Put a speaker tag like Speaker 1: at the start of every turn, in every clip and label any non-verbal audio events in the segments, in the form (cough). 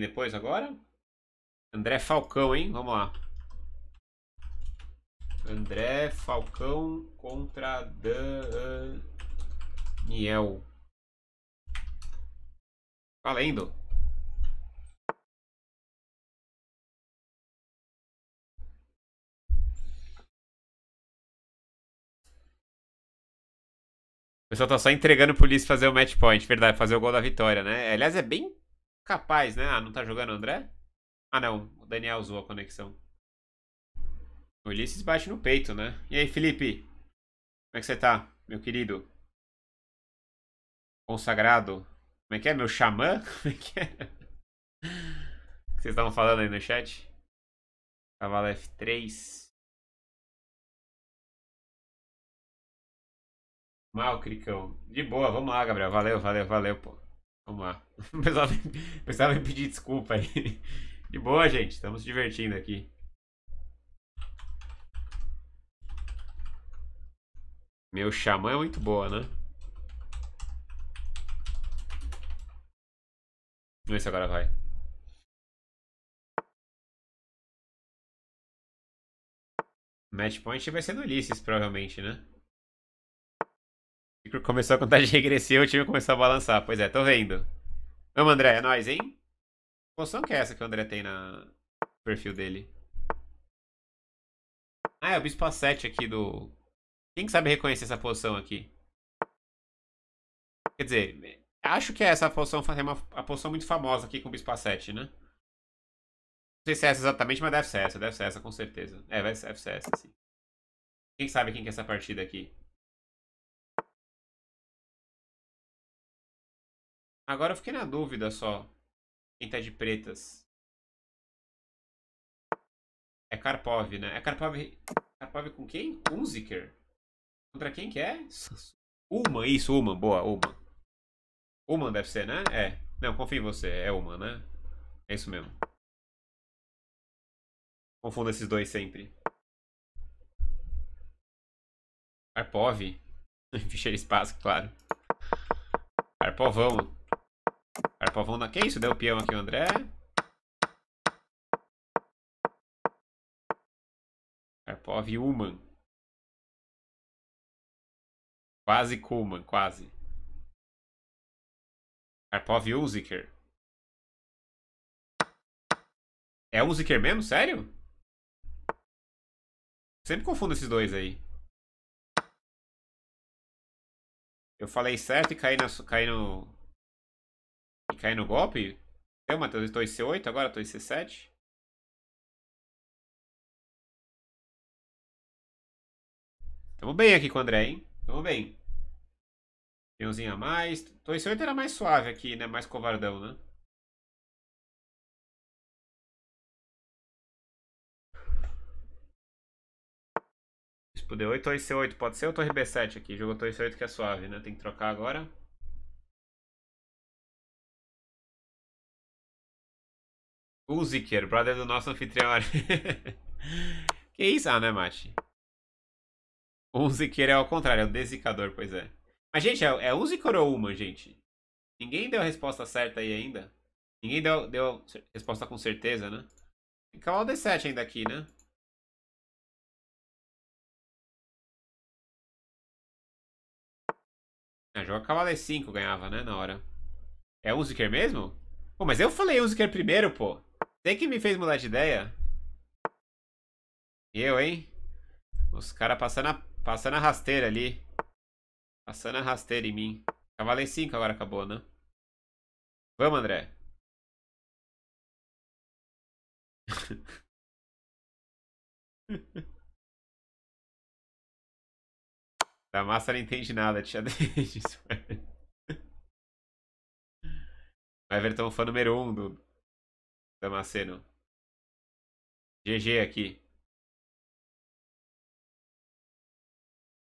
Speaker 1: depois agora? André Falcão, hein? Vamos lá. André Falcão contra Daniel. Valendo. O pessoal tá só entregando pro Ulisses fazer o match point, verdade, fazer o gol da vitória, né? Aliás, é bem Capaz, né? Ah, não tá jogando André? Ah, não. O Daniel usou a conexão. O Ulisses bate no peito, né? E aí, Felipe? Como é que você tá, meu querido? Consagrado? Como é que é, meu xamã? (laughs) Como é que é? O que vocês estavam falando aí no chat? Cavalo
Speaker 2: F3.
Speaker 1: Mal, Cricão. De boa, vamos lá, Gabriel. Valeu, valeu, valeu, pô. Vamos lá. (laughs) Pensava em, pensava pedir desculpa aí. (laughs) De boa, gente. Estamos se divertindo aqui. Meu xamã é muito boa, né?
Speaker 2: Vamos ver se agora vai.
Speaker 1: Match point vai ser do Ulisses, provavelmente, né? (laughs) começou a contagem (laughs) regressiva, o time começou a balançar. Pois é, tô vendo. Vamos, André, é nóis, hein? Que poção que é essa que o André tem na... no perfil dele? Ah, é o Bispo 7 aqui do... Quem sabe reconhecer essa poção aqui? Quer dizer, acho que é essa poção, é uma, a poção muito famosa aqui com o Bispo 7, né? Não sei se é essa exatamente, mas deve ser essa, deve ser essa com certeza. É, deve ser essa, sim. Quem sabe quem que é essa partida aqui?
Speaker 2: Agora eu fiquei na dúvida só. Quem tá de pretas? É
Speaker 1: Karpov, né? É Karpov. Karpov com quem? Unziker? Contra quem que é? Uma isso, Uma boa, Uma Uma deve ser, né? É. Não, confio em
Speaker 2: você, é Uma né? É isso mesmo. Confundo esses dois
Speaker 1: sempre. Karpov. (laughs) Ficheiro espaço, claro. Karpovão. Cara, na...
Speaker 2: Que isso? Deu peão aqui, André. Karpov e Uman. Quase Kuman, quase. Karpov e É Uziker mesmo? Sério? Sempre confundo esses dois aí. Eu falei certo e caí, na, caí no, e cair no golpe? Eu, Matheus, estou em C8, agora estou em C7. Tamo bem aqui com o André, hein? Tamo bem. Peãozinho a mais. Tô em c 8 era mais suave aqui, né? Mais covardão, né? Bispo D8, em C8, pode ser ou torre B7 aqui? Jogou em C8 que é suave, né? Tem que trocar agora.
Speaker 1: O Ziqueiro, brother do nosso anfitrião. (laughs) que isso, ah, né, Mate? Um Ziqueiro é ao contrário, é o desicador, pois é. Mas, gente, é, é um ou uma, gente? Ninguém deu a resposta certa aí ainda. Ninguém deu, deu resposta com certeza, né? Tem que D7 ainda aqui, né? Ah, joga cavalo E5 ganhava, né, na hora. É Uziker mesmo? Pô, mas eu falei Uziker primeiro, pô. Tem que me fez mudar de ideia? Eu, hein? Os caras passando, a, passando a rasteira ali. Passando a rasteira em mim. Cavalo tá 5 agora acabou, né? Vamos, André. (laughs)
Speaker 2: da massa não entende nada, tia (laughs) Denise. O Everton, fã número 1 um do, Damasceno. GG aqui.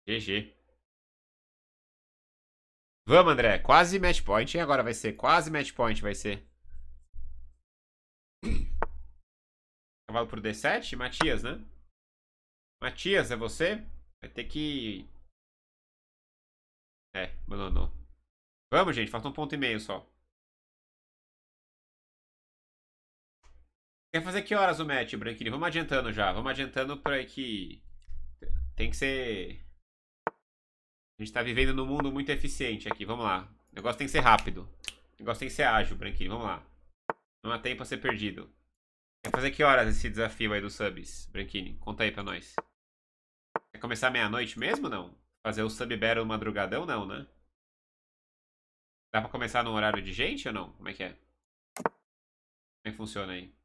Speaker 2: GG.
Speaker 1: Vamos, André. Quase match point. E agora vai ser? Quase match point vai ser. (clears throat) Cavalo por D7? Matias,
Speaker 2: né? Matias, é você? Vai ter que... É, abandonou. Vamos, gente. Falta um ponto e meio só. Quer fazer que horas o match, Branquini? Vamos adiantando já. Vamos
Speaker 1: adiantando pra que... Tem que ser... A gente tá vivendo num mundo muito eficiente aqui. Vamos lá. O negócio tem que ser rápido. O negócio tem que ser ágil, Branquini. Vamos lá. Não há tempo a ser perdido. Quer fazer que horas esse desafio aí dos subs, Branquini? Conta aí pra nós. Quer começar meia-noite mesmo não? Fazer o sub battle madrugadão não, né? Dá pra começar num horário de gente ou não? Como é que é?
Speaker 2: Como é que funciona aí?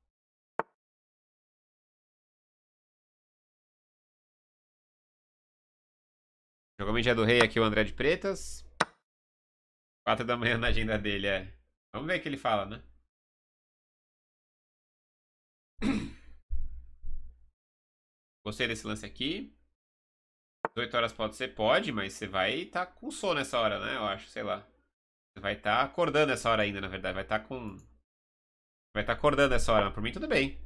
Speaker 2: Jogamos é do rei aqui o André de Pretas. Quatro da manhã na agenda dele, é. Vamos ver o que ele fala, né?
Speaker 1: (coughs) Gostei desse lance aqui. 18 horas pode ser? Pode, mas você vai estar tá com sono nessa hora, né? Eu acho, sei lá. Você vai estar tá acordando essa hora ainda, na verdade. Vai estar tá com. Vai estar tá acordando essa hora. Mas por mim, tudo bem.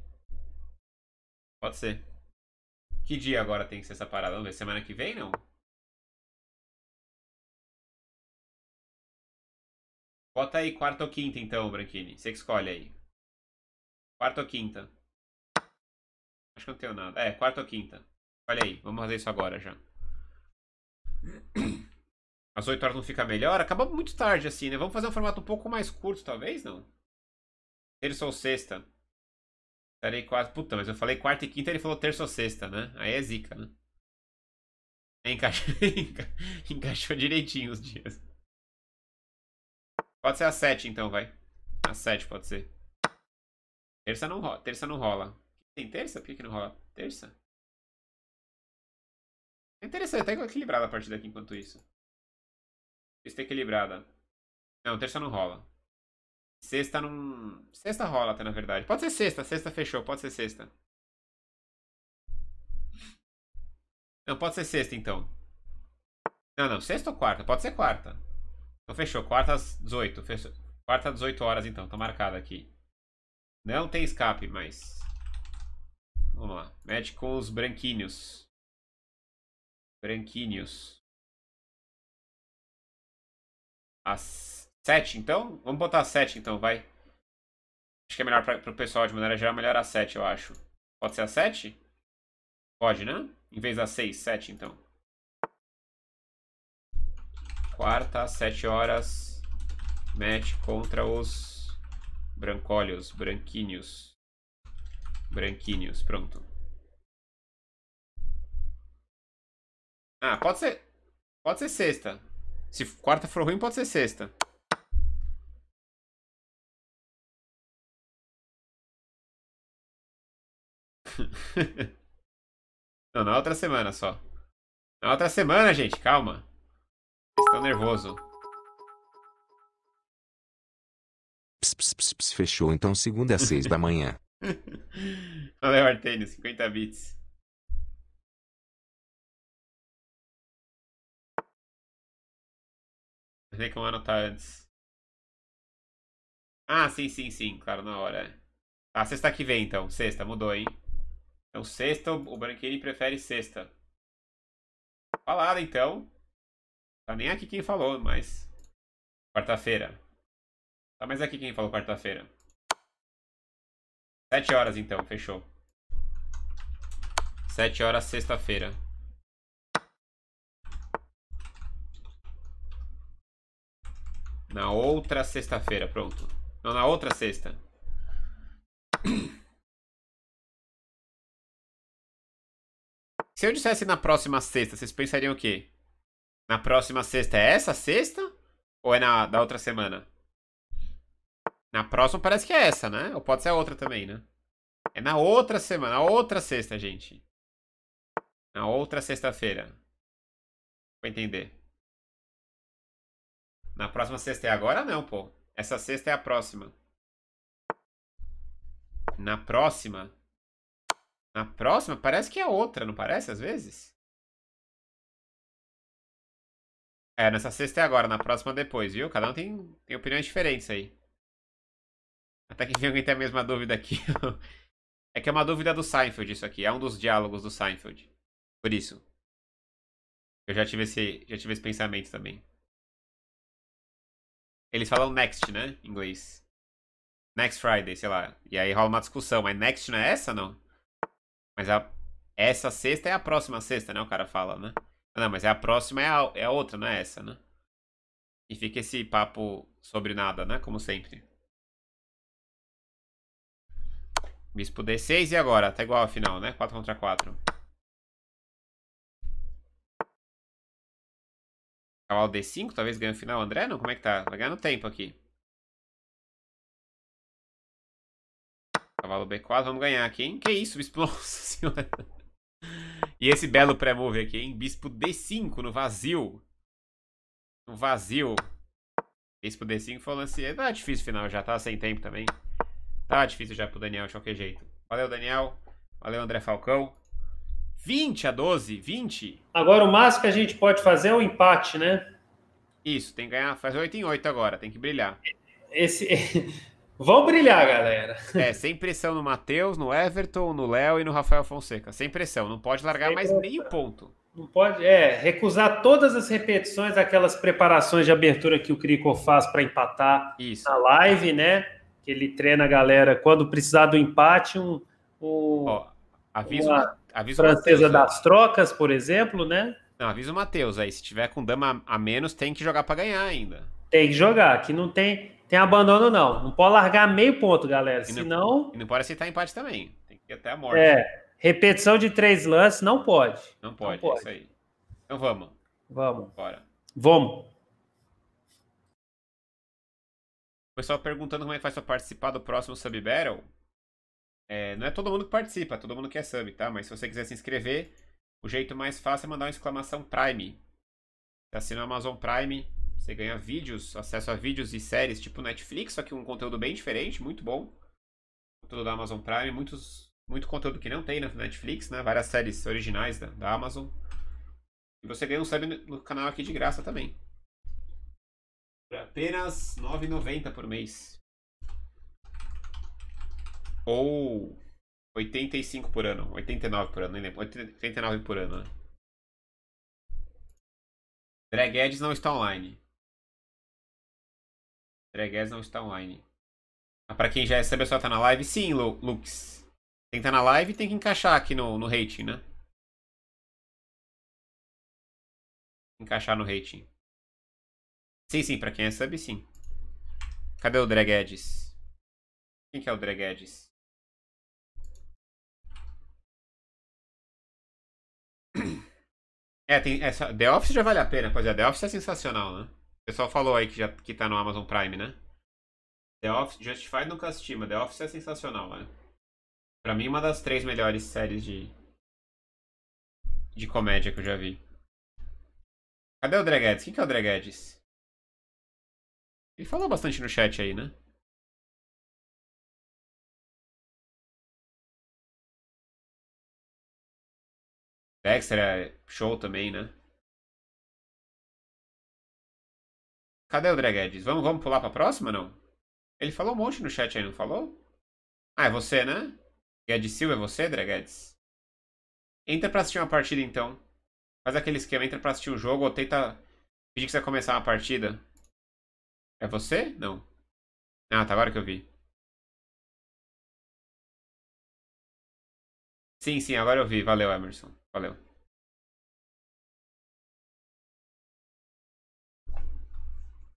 Speaker 1: Pode ser.
Speaker 2: Que dia agora tem que ser essa parada? Vamos ver. Semana que vem, não? Bota aí quarta ou quinta, então, Branquini.
Speaker 1: Você que escolhe aí. Quarta ou quinta? Acho que não tenho nada. É, quarta ou quinta. Olha aí, vamos fazer isso agora já. Às 8 horas não fica melhor? Acabamos muito tarde assim, né? Vamos fazer um formato um pouco mais curto, talvez, não? Terça ou sexta? Estarei quase. Puta, mas eu falei quarta e quinta, ele falou terça ou sexta, né? Aí é zica, né? Encaixou, (laughs) encaixou direitinho os dias. Pode ser a 7, então, vai. A 7 pode ser. Terça não rola. Terça não rola. Tem terça? Por que, que não rola?
Speaker 2: Terça? É interessante, tá equilibrada a partir daqui enquanto isso. Está equilibrada. Não, terça não rola. Sexta
Speaker 1: não. Sexta rola até na verdade. Pode ser sexta, sexta fechou, pode ser sexta. Não, pode ser sexta então. Não, não, sexta ou quarta? Pode ser quarta. Então fechou, quarta às 18. Fechou. Quarta às 18 horas então, tá marcado aqui. Não tem escape, mas... Vamos lá. Match
Speaker 2: com os branquinhos. Branquinhos.
Speaker 1: Às 7 então? Vamos botar às 7 então, vai. Acho que é melhor pra, pro pessoal de maneira geral, melhor às 7 eu acho. Pode ser às 7? Pode, né? Em vez das 6, 7 então. Quarta, às 7 horas, match contra os Brancólios, Branquinhos. Branquinhos, pronto.
Speaker 2: Ah, pode ser. Pode ser sexta. Se quarta for ruim, pode ser sexta. (laughs) Não, na outra semana só. Na outra semana, gente, calma.
Speaker 1: Estou nervoso.
Speaker 2: Ps, fechou então segunda
Speaker 1: às seis da manhã. Valeu, Artênio, 50 bits.
Speaker 2: Vê que como anotar antes. Ah, sim, sim,
Speaker 1: sim, claro, na hora. Ah, sexta que vem então. Sexta, mudou, hein? Então sexta, o Branquini prefere sexta. Falado então. Tá nem aqui quem falou, mas. Quarta-feira. Tá mais aqui quem falou quarta-feira. Sete horas então, fechou. Sete horas, sexta-feira. Na outra sexta-feira, pronto. Não, na outra sexta. Se eu dissesse na próxima sexta, vocês pensariam o quê? Na próxima sexta. É essa sexta? Ou é na da outra semana? Na próxima parece que é essa, né? Ou pode ser a outra também, né? É na outra semana, na outra sexta, gente. Na outra sexta-feira. Vou entender.
Speaker 2: Na próxima sexta é agora? Não, pô. Essa sexta é a próxima.
Speaker 1: Na próxima. Na próxima
Speaker 2: parece que é outra, não parece às vezes?
Speaker 1: É, nessa sexta é agora, na próxima depois, viu? Cada um tem, tem opiniões diferentes aí. Até que enfim alguém tem a mesma dúvida aqui. (laughs) é que é uma dúvida do Seinfeld isso aqui. É um dos diálogos do Seinfeld. Por isso. Eu já tive esse, já tive esse pensamento também. Eles falam next, né? Em inglês. Next Friday, sei lá. E aí rola uma discussão. Mas next não é essa, não? Mas a, essa sexta é a próxima sexta, né? O cara fala, né? Ah, não, mas é a próxima, é a, é a outra, não é essa, né? E fica esse papo sobre nada, né? Como sempre. Bispo D6 e agora? Tá igual a final, né? 4 contra 4. Cavalo D5, talvez ganhe o final. André, não? Como é que tá? Vai ganhando tempo aqui. Cavalo B4, vamos ganhar aqui, hein? Que isso, bispo? (laughs) Nossa senhora. E esse belo pré-move aqui, hein? Bispo D5 no vazio. No vazio. Bispo D5 foi o lance. Tá difícil final, já tá sem tempo também. Tá difícil já pro Daniel de qualquer jeito. Valeu, Daniel. Valeu, André Falcão. 20 a 12, 20. Agora o máximo que a gente pode fazer é o um empate, né? Isso, tem que ganhar, Faz 8 em 8 agora, tem que brilhar. Esse, (laughs) Vão brilhar, galera. É, sem pressão no Matheus, no Everton, no Léo e no Rafael Fonseca. Sem pressão, não pode largar sem mais pressão. meio ponto. Não pode, é, recusar todas as repetições,
Speaker 3: aquelas preparações de abertura que o Crico faz para empatar Isso. na live, né? Que ele treina a galera quando precisar do empate, um,
Speaker 1: um Ó,
Speaker 3: aviso, uma
Speaker 1: aviso francesa Mateus, das trocas, por exemplo, né? Não, avisa o Matheus aí, se tiver com dama a menos, tem que jogar para ganhar ainda. Tem que jogar, que não tem, tem abandono, não. Não pode largar
Speaker 3: meio ponto, galera. E não, senão.
Speaker 1: E não pode aceitar empate também. Tem que ir até a morte.
Speaker 3: É. Repetição de três lances, não pode. Não pode, não
Speaker 1: pode. É isso aí. Então vamos. Vamos. Bora. Vamos. O pessoal perguntando como é que faz pra participar do próximo Sub Battle. É, não é todo mundo que participa, é todo mundo que é sub, tá? Mas se você quiser se inscrever, o jeito mais fácil é mandar uma exclamação Prime. Assina o Amazon Prime, você ganha vídeos, acesso a vídeos e séries tipo Netflix, só que um conteúdo bem diferente, muito bom. Conteúdo da Amazon Prime, muitos, muito conteúdo que não tem na Netflix, né? Várias séries originais da, da Amazon. E você ganha um sub no canal aqui de graça também. Por é apenas R$ 9,90 por mês. Ou 85 por ano, 89 por ano, nem lembro. 89 por ano, né? Drag Ads não está online. Dreguez não está online. Ah, pra quem já é, sabe, a pessoa tá na live. Sim, Lux. Tem que estar tá na live e tem que encaixar aqui no, no rating,
Speaker 2: né? Encaixar no rating. Sim, sim, pra quem é sub, sim. Cadê o Dreguedes? Quem que é o Dreguedes?
Speaker 1: (coughs) É, tem essa... É The Office já vale a pena, rapaziada. É, The Office é sensacional, né? pessoal falou aí que, já, que tá no Amazon Prime, né? The Office, Justified nunca assisti, mas The Office é sensacional, né? Pra mim, uma das três melhores séries de, de comédia que eu já vi. Cadê o Dreguedes? Quem que é o
Speaker 2: Dreguedes? Ele falou bastante no chat aí, né? Dexter é show também, né?
Speaker 1: Cadê o Dragedes? Vamos, vamos pular pra próxima, não? Ele falou um monte no chat aí, não falou? Ah, é você, né? Guedes Silva, é você, Dragedes? Entra pra assistir uma partida, então. Faz aquele esquema, entra pra assistir o jogo ou tenta pedir que você vai começar uma partida. É você? Não. Ah, tá agora que eu vi.
Speaker 2: Sim, sim, agora eu vi. Valeu, Emerson. Valeu.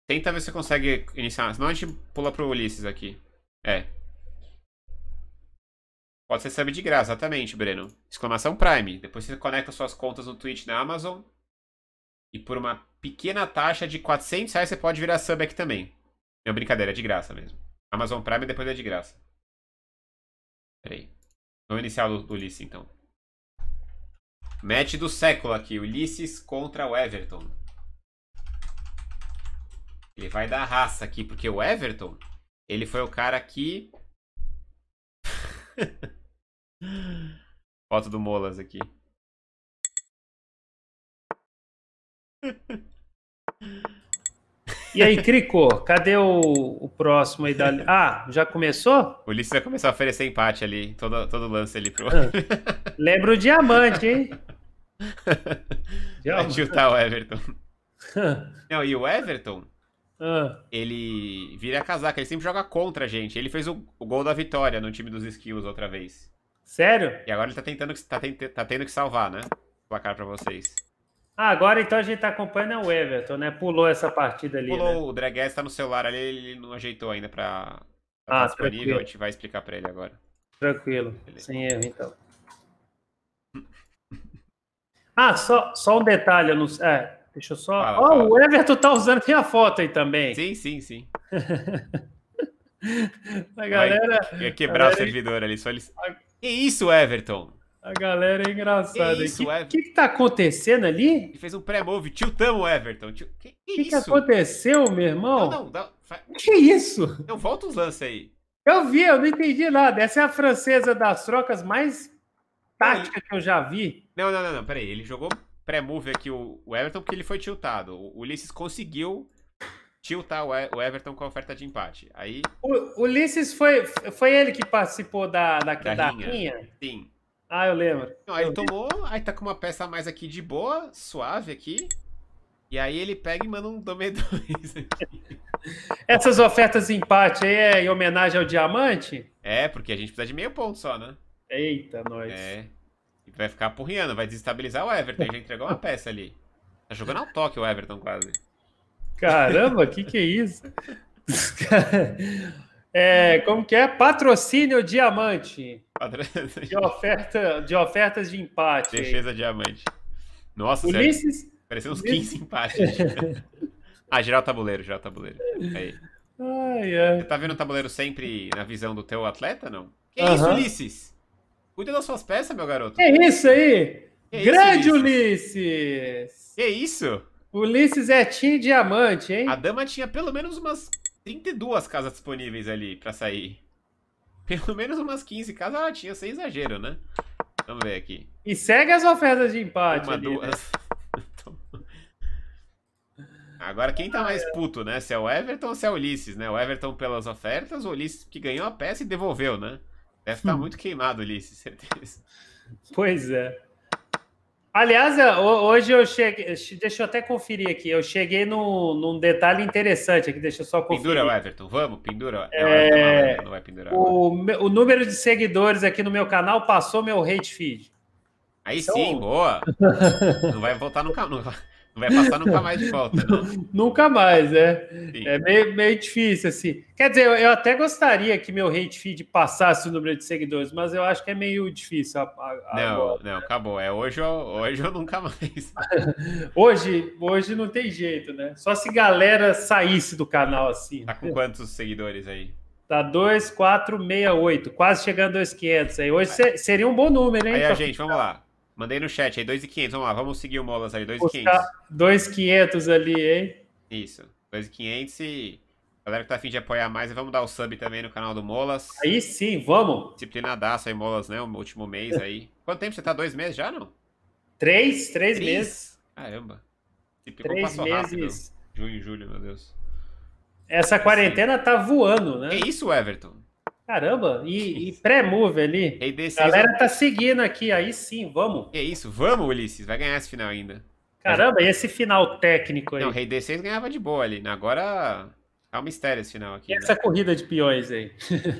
Speaker 1: Tenta ver se você consegue iniciar. Senão a gente pula pro Ulisses aqui. É. Pode ser sub de graça, exatamente, Breno. Exclamação Prime. Depois você conecta suas contas no Twitch na Amazon. E por uma pequena taxa de 400 reais você pode virar sub aqui também. É brincadeira, é de graça mesmo. Amazon Prime depois é de graça. Peraí. Vamos iniciar o Ulisses então. Match do século aqui. Ulisses contra o Everton. Ele vai dar raça aqui, porque o Everton, ele foi o cara que... (laughs) Foto do Molas
Speaker 2: aqui. (laughs)
Speaker 3: E aí, Cricô, cadê o, o próximo aí da. Ah, já
Speaker 1: começou? O Ulisses vai começar a oferecer empate ali, todo, todo lance ali pro. Ah,
Speaker 3: lembra o diamante, hein?
Speaker 1: (laughs) diamante. chutar o Everton. Não, e o Everton, ah. Ele vira casaca, ele sempre joga contra a gente. Ele fez o, o gol da vitória no time dos esquilos outra vez. Sério? E agora ele tá tentando tá, tente, tá tendo que salvar, né? O placar pra vocês. Ah, agora então a gente tá acompanhando é o Everton, né? Pulou essa partida ali. Pulou, né? o Dregues tá no celular ali, ele não ajeitou ainda pra, pra ah, tranquilo. disponível. A gente vai explicar pra ele agora.
Speaker 3: Tranquilo, Beleza. sem erro então. (laughs) ah, só, só um detalhe, eu não, é, Deixa eu só. Ó, oh, o Everton
Speaker 1: tá usando minha foto aí também. Sim, sim, sim.
Speaker 2: (laughs) a
Speaker 1: galera. Vai, ia quebrar galera... o servidor ali, só eles. Que isso, Everton?
Speaker 3: A galera é engraçada. Que isso, que, Everton? O que, que tá acontecendo ali? Ele
Speaker 1: fez um pré-move. Tiltamos, Everton. Tio... Que,
Speaker 3: que, que, isso? que aconteceu, meu irmão? Não, não, não. Que é isso?
Speaker 1: Não, volta os lances aí.
Speaker 3: Eu vi, eu não entendi nada. Essa é a francesa das trocas mais
Speaker 1: tática que eu já vi. Não, não, não, não. Peraí, ele jogou pré-move aqui o, o, Everton, porque ele foi tiltado. O Ulisses conseguiu tiltar o, Everton com a oferta de empate. Aí...
Speaker 3: O Ulisses
Speaker 1: foi, foi ele que participou da, da, da, da rinha. rinha? Sim. Ah, eu lembro. aí eu tomou, aí tá com uma peça a mais aqui de boa, suave aqui. E aí ele pega e manda um Dome
Speaker 3: (laughs) Essas ofertas de empate aí é em homenagem ao
Speaker 1: diamante? É, porque a gente precisa de meio ponto só, né? Eita, nós. É vai ficar apurriando, vai desestabilizar o Everton. Já entregou uma peça ali. Tá jogando ao toque o Everton quase.
Speaker 3: Caramba, que que é isso? (laughs) É, como que é? Patrocínio Diamante. De, oferta, de ofertas de
Speaker 1: empate. Defesa Diamante. Nossa, Ulisses... sério. Pareceu uns 15 empates. (laughs) ah, geral tabuleiro, geral tabuleiro. Aí. Ai, ai. Você tá vendo o tabuleiro sempre na visão do teu atleta, não? Que uh é -huh. isso, Ulisses? Cuida das suas peças, meu garoto. É isso aí. Que Grande isso, Ulisses. Que isso? Ulisses é Tim Diamante, hein? A dama tinha pelo menos umas 32 casas disponíveis ali para sair. (laughs) Pelo menos umas 15 casas ela ah, tinha, sem exagero, né? Vamos ver aqui. E
Speaker 3: segue as ofertas de empate. Uma, ali, né? duas.
Speaker 1: Né? (laughs) Agora, quem tá mais puto, né? Se é o Everton ou se é o Ulisses, né? O Everton pelas ofertas, o Ulisses que ganhou a peça e devolveu, né? Deve estar hum. muito queimado, Ulisses, certeza. Pois é.
Speaker 3: Aliás, é, hoje eu cheguei. Deixa eu até conferir aqui. Eu cheguei no, num detalhe interessante aqui. Deixa eu só conferir. Pendura,
Speaker 1: Everton. Vamos, pendura. É, é... não vai pendurar.
Speaker 3: O, o, número de seguidores aqui no meu canal passou meu hate feed. Aí então... sim, boa. (laughs) não vai voltar no canal. Vai passar nunca (laughs) mais de volta. Né? nunca mais, é. Sim. É meio, meio difícil, assim. Quer dizer, eu, eu, até gostaria que meu hate feed passasse o número de seguidores, mas eu acho que é meio difícil. A, a, não, agora, não, né? acabou. É hoje ou, hoje nunca mais. (laughs) hoje, hoje não tem jeito, né? Só se galera saísse do canal assim. Tá com né? quantos seguidores aí? Tá
Speaker 1: 2,468, quase chegando a 2,500 aí. Hoje seria um bom número, hein? Aí, gente, vamos lá. Mandei no chat aí, 2,500. Vamos lá, vamos seguir o Molas aí, 2,500.
Speaker 3: 2,500 ali, hein?
Speaker 1: Isso, 2,500 e. Galera que tá afim de apoiar mais, vamos dar o sub também no canal do Molas. Aí sim, vamos! Disciplinadaço aí, Molas, né? O último mês aí. (laughs) Quanto tempo você tá? Dois meses já, não? Três, três, três? meses. Caramba. Se três meses. Rápido. Junho, julho, meu Deus.
Speaker 3: Essa quarentena assim. tá voando, né? Que isso, Everton? Caramba, e, e pré-move ali. Rei D6, galera tá seguindo aqui, aí sim, vamos.
Speaker 1: É isso, vamos, Ulisses, vai ganhar esse final ainda. Caramba, e esse final técnico aí? Não, Rei D6 ganhava de boa ali, né? agora é um mistério esse final aqui. E né? essa corrida de peões aí?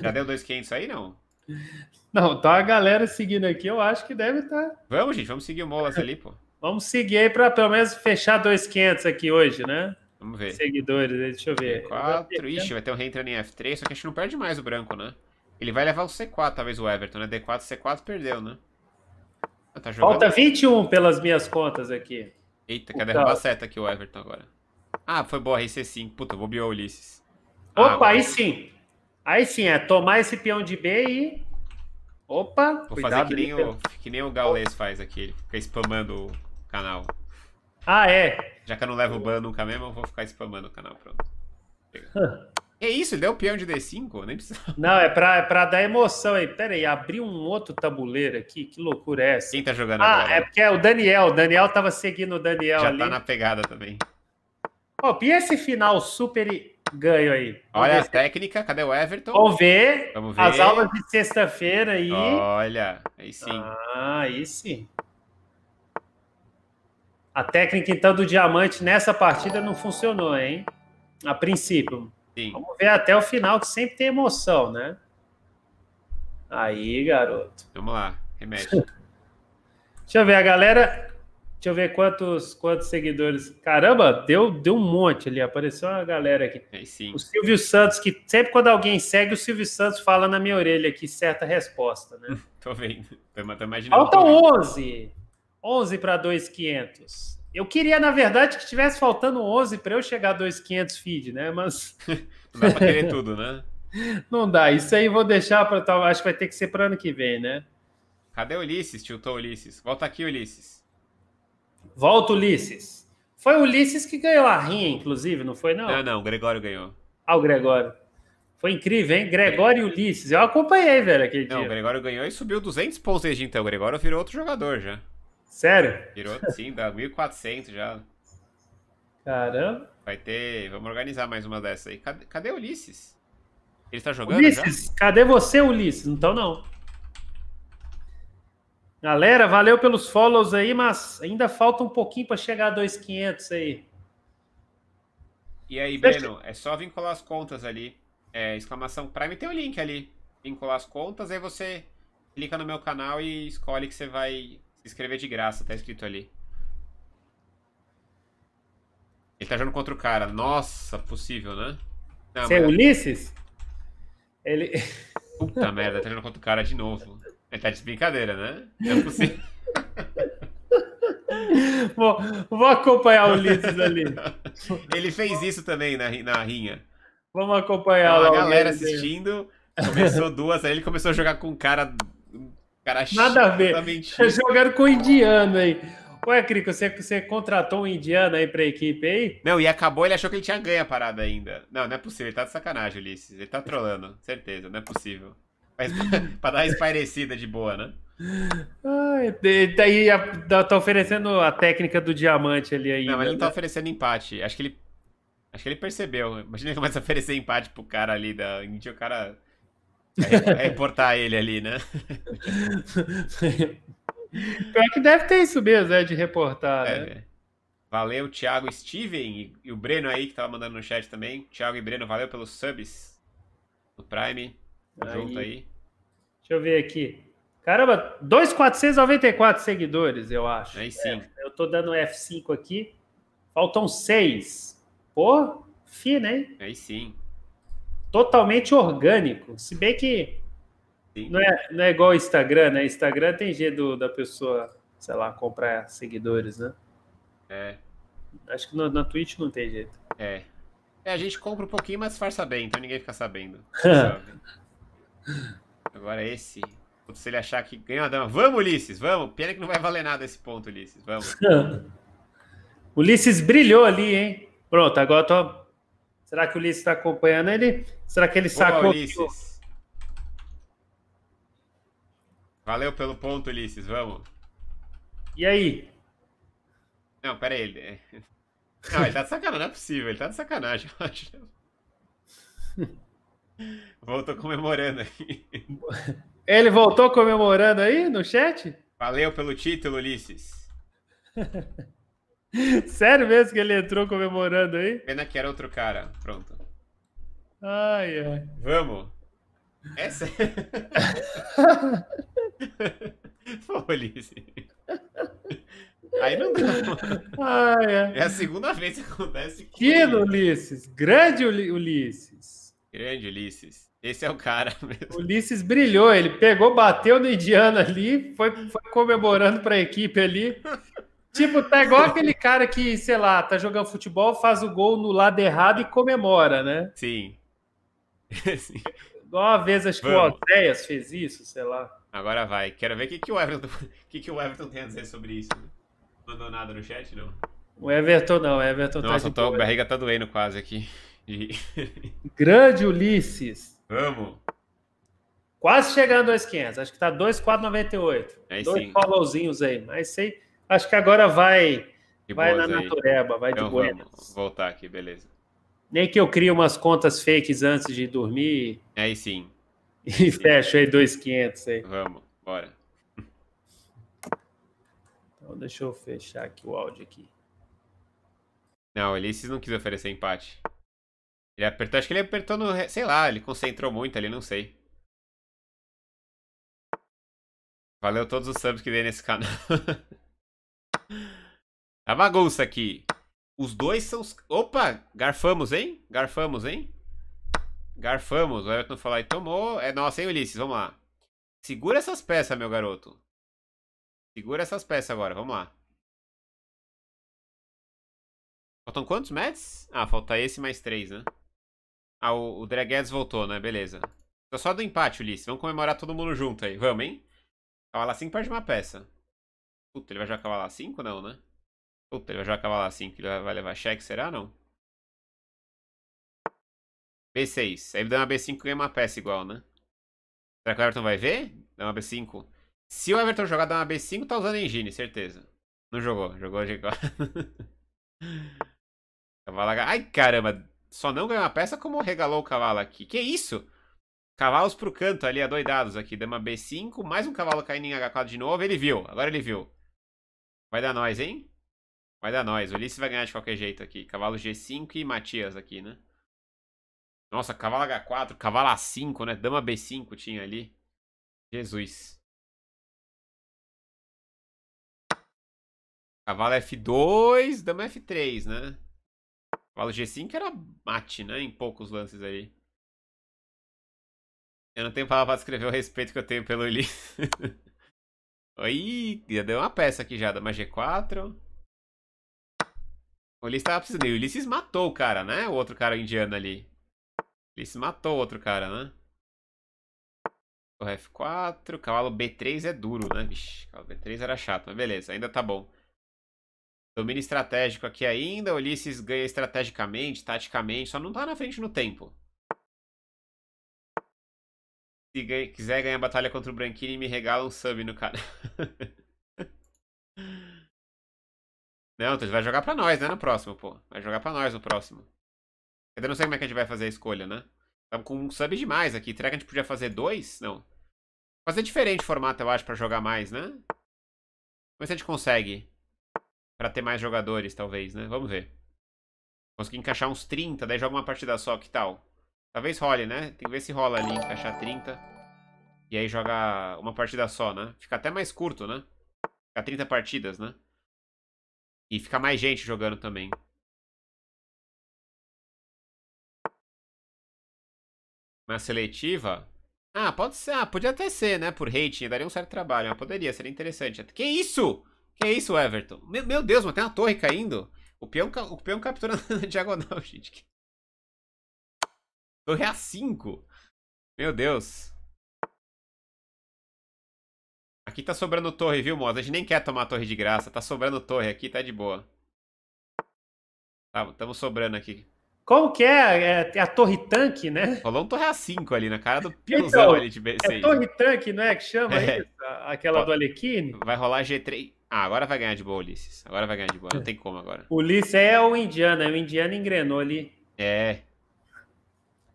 Speaker 1: Já deu 2,500 aí, não?
Speaker 3: (laughs) Não, tá a galera seguindo aqui, eu acho que deve estar. Tá...
Speaker 1: Vamos, gente, vamos seguir o Molas ali, pô.
Speaker 3: Vamos seguir aí para pelo menos fechar 2,500 aqui hoje, né? Vamos ver. Seguidores, deixa eu ver.
Speaker 1: D4. Ixi, vai ter um reentrando em F3, só que a gente não perde mais o branco, né? Ele vai levar o C4, talvez o Everton, né? D4, C4 perdeu, né? Ah, tá jogando... Falta 21 pelas minhas contas aqui. Eita, quer derrubar a seta aqui o Everton agora. Ah, foi boa, rei C5. Puta, bobeou o Ulisses. Ah, Opa, ah, aí
Speaker 3: sim. Aí sim, é tomar esse peão de B e. Opa! Vou fazer que nem, o,
Speaker 1: que nem o Gaulês faz aqui. Ele fica spamando o canal. Ah, é. Já que eu não levo ban nunca mesmo, eu vou ficar spamando o canal, pronto. é isso, ele deu peão de D5? Nem precisa. Não,
Speaker 3: é pra, é pra dar emoção aí. Pera aí, abri um outro tabuleiro aqui. Que loucura é essa? Quem tá jogando ah, agora? Ah, é porque é o Daniel. O Daniel tava seguindo o Daniel Já ali. Já tá na pegada também. Ó, oh, e esse final super ganho aí? Vamos Olha a técnica, cadê o Everton? Vamos ver. Vamos ver. As aulas de sexta-feira aí. Olha, aí sim. Ah, aí sim. A técnica, então, do diamante nessa partida não funcionou, hein? A princípio. Sim. Vamos ver até o final, que sempre tem emoção, né?
Speaker 1: Aí, garoto. Vamos lá, remédio. (laughs)
Speaker 3: Deixa eu ver, a galera. Deixa eu ver quantos, quantos seguidores. Caramba, deu, deu um monte ali. Apareceu uma galera aqui. É, o Silvio Santos, que sempre quando alguém segue, o Silvio Santos fala na minha orelha aqui certa resposta, né? (laughs) Tô vendo. Tô imaginando. Faltam 11. 11 para 2,500. Eu queria, na verdade, que tivesse faltando 11 para eu chegar a 2,500 feed, né? Mas. Não (laughs) dá para querer tudo, né? (laughs) Não dá. Isso aí vou deixar para. Acho que vai ter que ser para ano que vem, né? Cadê Ulisses, tiltou Ulisses? Volta aqui, Ulisses. Volta, Ulisses. Foi o Ulisses que ganhou a rinha,
Speaker 1: inclusive, não foi, não? Não, não, o Gregório ganhou. Ah, o Gregório. Foi incrível, hein? Gregório e Ulisses. Eu acompanhei, velho, aquele não, dia. Não, o Gregório ganhou e subiu 200 pontos desde então. O Gregório virou outro jogador já. Sério? Virou, sim, dá 1.400 já. Caramba. Vai ter. Vamos organizar mais uma dessa aí. Cadê, cadê Ulisses? Ele tá jogando? Ulisses, já?
Speaker 3: cadê você, Ulisses? Então não. Galera, valeu pelos follows aí, mas ainda falta um pouquinho para chegar a 2.500 aí.
Speaker 1: E aí, Deixa... Breno, é só vincular as contas ali. É, exclamação Prime tem o um link ali. Vincular as contas, aí você clica no meu canal e escolhe que você vai se inscrever de graça, tá escrito ali. Ele tá jogando contra o cara. Nossa, possível, né? Não, Você é
Speaker 3: Ulisses? Ele.
Speaker 1: Puta (laughs) merda, tá jogando contra o cara de novo. Ele tá de brincadeira, né? Não é possível.
Speaker 3: (laughs) vou,
Speaker 1: vou acompanhar o Ulisses ali. (laughs) Ele fez isso também na, na rinha.
Speaker 3: Vamos acompanhar então, lá. A galera assistindo.
Speaker 1: Começou duas, aí ele começou a jogar com um cara cara Nada a ver. Tá
Speaker 3: jogando com o indiano
Speaker 1: aí. Ué, Crico, você, você contratou um indiano aí pra equipe aí? Não, e acabou, ele achou que ele tinha ganho a parada ainda. Não, não é possível, ele tá de sacanagem, Ulisses. Ele tá (laughs) trolando, certeza, não é possível. Mas (laughs) pra dar uma espairecida de boa, né? Ai, daí tá, tá, tá oferecendo a técnica do diamante ali ainda. Não, mas ele não tá né? oferecendo empate. Acho que ele. Acho que ele percebeu. Imagina ele começa a oferecer empate pro cara ali da o cara é, é importar ele ali, né? (laughs) Pior
Speaker 3: que deve ter isso mesmo, né? De reportar, é, né?
Speaker 1: Valeu, Thiago Steven e, o Breno aí que tava mandando no chat também. Thiago e Breno, valeu pelos subs do Prime. Aí. Junto aí.
Speaker 3: Deixa eu ver aqui. Caramba, 2,494 seguidores, eu acho. Aí sim. É, eu tô dando F5 aqui. Faltam seis. Pô, fina, hein? Aí sim totalmente orgânico. Se bem que não é, não é igual Instagram, né? Instagram tem jeito da pessoa,
Speaker 1: sei lá, comprar seguidores, né? É. Acho que no, na Twitch não tem jeito. É. É, a gente compra um pouquinho, mas farsa bem, então ninguém fica sabendo. (laughs) Agora esse. Se ele achar que ganhou a dama. Vamos, Ulisses, vamos. Pena que não vai valer nada esse ponto, Ulisses. Vamos.
Speaker 3: (laughs) Ulisses brilhou ali, hein? Pronto, agora tô Será que o
Speaker 1: Ulisses está acompanhando ele? Será que ele sacou? Boa, Ulisses. Valeu pelo ponto, Ulisses. Vamos. E aí? Não, pera aí. Ele... (laughs) Não, ele tá de sacanagem. Não é possível. Ele tá de sacanagem, eu acho. (laughs) Voltou comemorando aí.
Speaker 3: Ele voltou comemorando aí no chat?
Speaker 1: Valeu pelo título, Ulisses. (laughs) (laughs) Sério mesmo que ele entrou comemorando aí? Pena que era outro cara. Pronto.
Speaker 3: Ai, ai.
Speaker 1: Vamos. Essa é (laughs) Pô, Ulisses. Aí não dá, ai, ai. É a segunda vez que acontece. Que
Speaker 3: Ulisses. Grande Uli Ulisses.
Speaker 1: Grande Ulisses. Esse é o cara mesmo.
Speaker 3: Ulisses brilhou, ele pegou, bateu no Indiana ali, foi, foi comemorando para a equipe ali. (laughs) Tipo, tá igual aquele cara que, sei lá, tá jogando futebol, faz o gol
Speaker 1: no lado errado
Speaker 3: e comemora, né? Sim. (laughs) Igual uma vez, acho Vamos. que o
Speaker 1: Alteias fez isso, sei lá. Agora vai. Quero ver o que, que, o Everton, (laughs) que, que o Everton tem a dizer sobre isso. Mandou nada no chat, não?
Speaker 3: O Everton não, o Everton tá Nossa, tá de
Speaker 1: tô, a barriga tá doendo quase aqui. E... (laughs) Grande
Speaker 3: Ulisses. Vamos. Quase chegando a 2,500. Acho que tá 2,498. É, dois sim. followzinhos aí. Mas sei Acho que agora vai vai na aí. natureba, vai então, de buenas.
Speaker 1: voltar aqui, beleza.
Speaker 3: Nem que eu crie umas contas fakes antes de dormir. Aí sim. (laughs)
Speaker 1: E fecho aí 2,500 aí. Vamos, bora.
Speaker 3: Então deixa eu fechar
Speaker 1: aqui o áudio aqui. Não, ele não quis oferecer empate. Ele apertou, acho que ele apertou no, sei lá, ele concentrou muito ali, não sei. Valeu todos os subs que dei nesse canal. (laughs) É A bagunça aqui. Os dois são os... Opa! Garfamos, hein? Garfamos, hein? Garfamos. O Everton falou aí, tomou. É nossa, hein, Ulisses? Vamos lá. Segura essas peças, meu garoto. Segura essas peças agora, vamos lá. Faltam quantos matches? Ah, falta esse mais três, né? Ah, o, o voltou, né? Beleza. Tô só do empate, Ulisses. Vamos comemorar todo mundo junto aí. Vamos, hein? assim 5 perde uma peça. Puta, ele vai jogar cavalar 5? Não, né? Puta, ele vai jogar cavalar 5. Ele vai levar cheque, será? Não. B6. Aí ele dá uma B5 e ganha uma peça igual, né? Será que o Everton vai ver? Dá uma B5? Se o Everton jogar dar uma B5, tá usando engine, certeza. Não jogou. Jogou de (laughs) Cavalo H. Ai, caramba. Só não ganhou uma peça como regalou o cavalo aqui. Que isso? Cavalos pro canto ali, adoidados aqui. Dama B5, mais um cavalo caindo em H4 de novo. Ele viu, agora ele viu. Vai dar nós, hein? Vai dar nós. O Ulisses vai ganhar de qualquer jeito aqui. Cavalo G5 e Matias aqui, né? Nossa, cavalo H4, cavalo A5, né? Dama B5
Speaker 2: tinha ali. Jesus.
Speaker 1: Cavalo F2, dama F3, né? Cavalo G5 era mate, né? Em poucos lances aí. Eu não tenho palavra para descrever o respeito que eu tenho pelo Ulisses. (laughs) Aí, já deu uma peça aqui já, dama G4. O Ulisses tava precisando. O Ulisses matou o cara, né? O outro cara indiano ali. O Ulisses matou o outro cara, né? O F4. Cavalo B3 é duro, né? Vixe, cavalo B3 era chato, mas beleza, ainda tá bom. Domínio estratégico aqui ainda. O Ulisses ganha estrategicamente, taticamente, só não tá na frente no tempo. Se ganha, quiser ganhar a batalha contra o Branquini, me regala um sub no canal. (laughs) não, então ele vai jogar pra nós, né? No próximo, pô. Vai jogar pra nós no próximo. Eu não sei como é que a gente vai fazer a escolha, né? Estamos com um sub demais aqui. Será que a gente podia fazer dois? Não. Fazer diferente o formato, eu acho, pra jogar mais, né? Vamos ver se a gente consegue. Pra ter mais jogadores, talvez, né? Vamos ver. Consegui encaixar uns 30, daí joga uma partida só, que tal? Talvez role, né? Tem que ver se rola ali, encaixar 30. E aí joga uma partida só, né? Fica até mais curto, né? Fica 30 partidas, né? E fica mais gente jogando também. Uma seletiva? Ah, pode ser. Ah, podia até ser, né? Por rating, daria um certo trabalho. Mas poderia, seria interessante. Que isso? Que isso, Everton? Meu, Deus, mas tem uma torre caindo. O peão, o peão captura (laughs) na diagonal, gente. Torre a 5. Meu Deus.
Speaker 2: Aqui tá sobrando torre, viu, moça? A gente nem quer tomar torre
Speaker 1: de graça. Tá sobrando torre aqui, tá de boa. Tá, tamo sobrando aqui. Como que é? é, é a torre tanque, né? Rolou um torre A5 ali na cara do piozão então, ali de BC. É torre tanque, não é que chama é. isso? Aquela Ó, do Alequine? Vai rolar G3. Ah, agora vai ganhar de boa, Ulisses. Agora vai ganhar de boa. Não é. tem como agora.
Speaker 3: Ulisses é o Indiana, é o Indiana engrenou ali. É.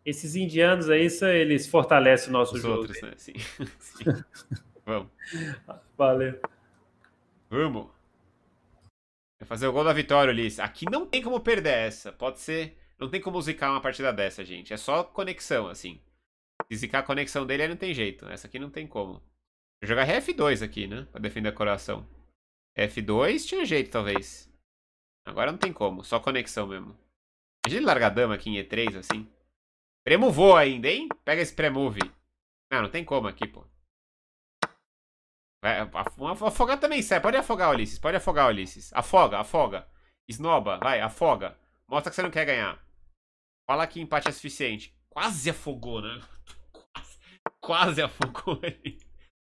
Speaker 3: Esses indianos aí, isso, eles fortalecem o nosso Os jogo. Outros, né? Sim. (laughs) Sim.
Speaker 1: Vamos. Valeu. Vamos. Vai fazer o gol da vitória, Ulisses. Aqui não tem como perder essa. Pode ser. Não tem como zicar uma partida dessa, gente. É só conexão, assim. Se zicar a conexão dele, aí não tem jeito. Essa aqui não tem como. Vou jogar F2 aqui, né? Pra defender coração. F2 tinha jeito, talvez. Agora não tem como. Só conexão mesmo. Imagina ele largar dama aqui em E3, assim. Premo ainda, hein? Pega esse pré Não, não tem como aqui, pô. Vai, afogar também sai. Pode afogar, Ulisses. Pode afogar, Ulisses. Afoga, afoga. Snoba, vai, afoga. Mostra que você não quer ganhar. Fala que empate é suficiente. Quase afogou, né? Quase, (laughs) quase afogou ele.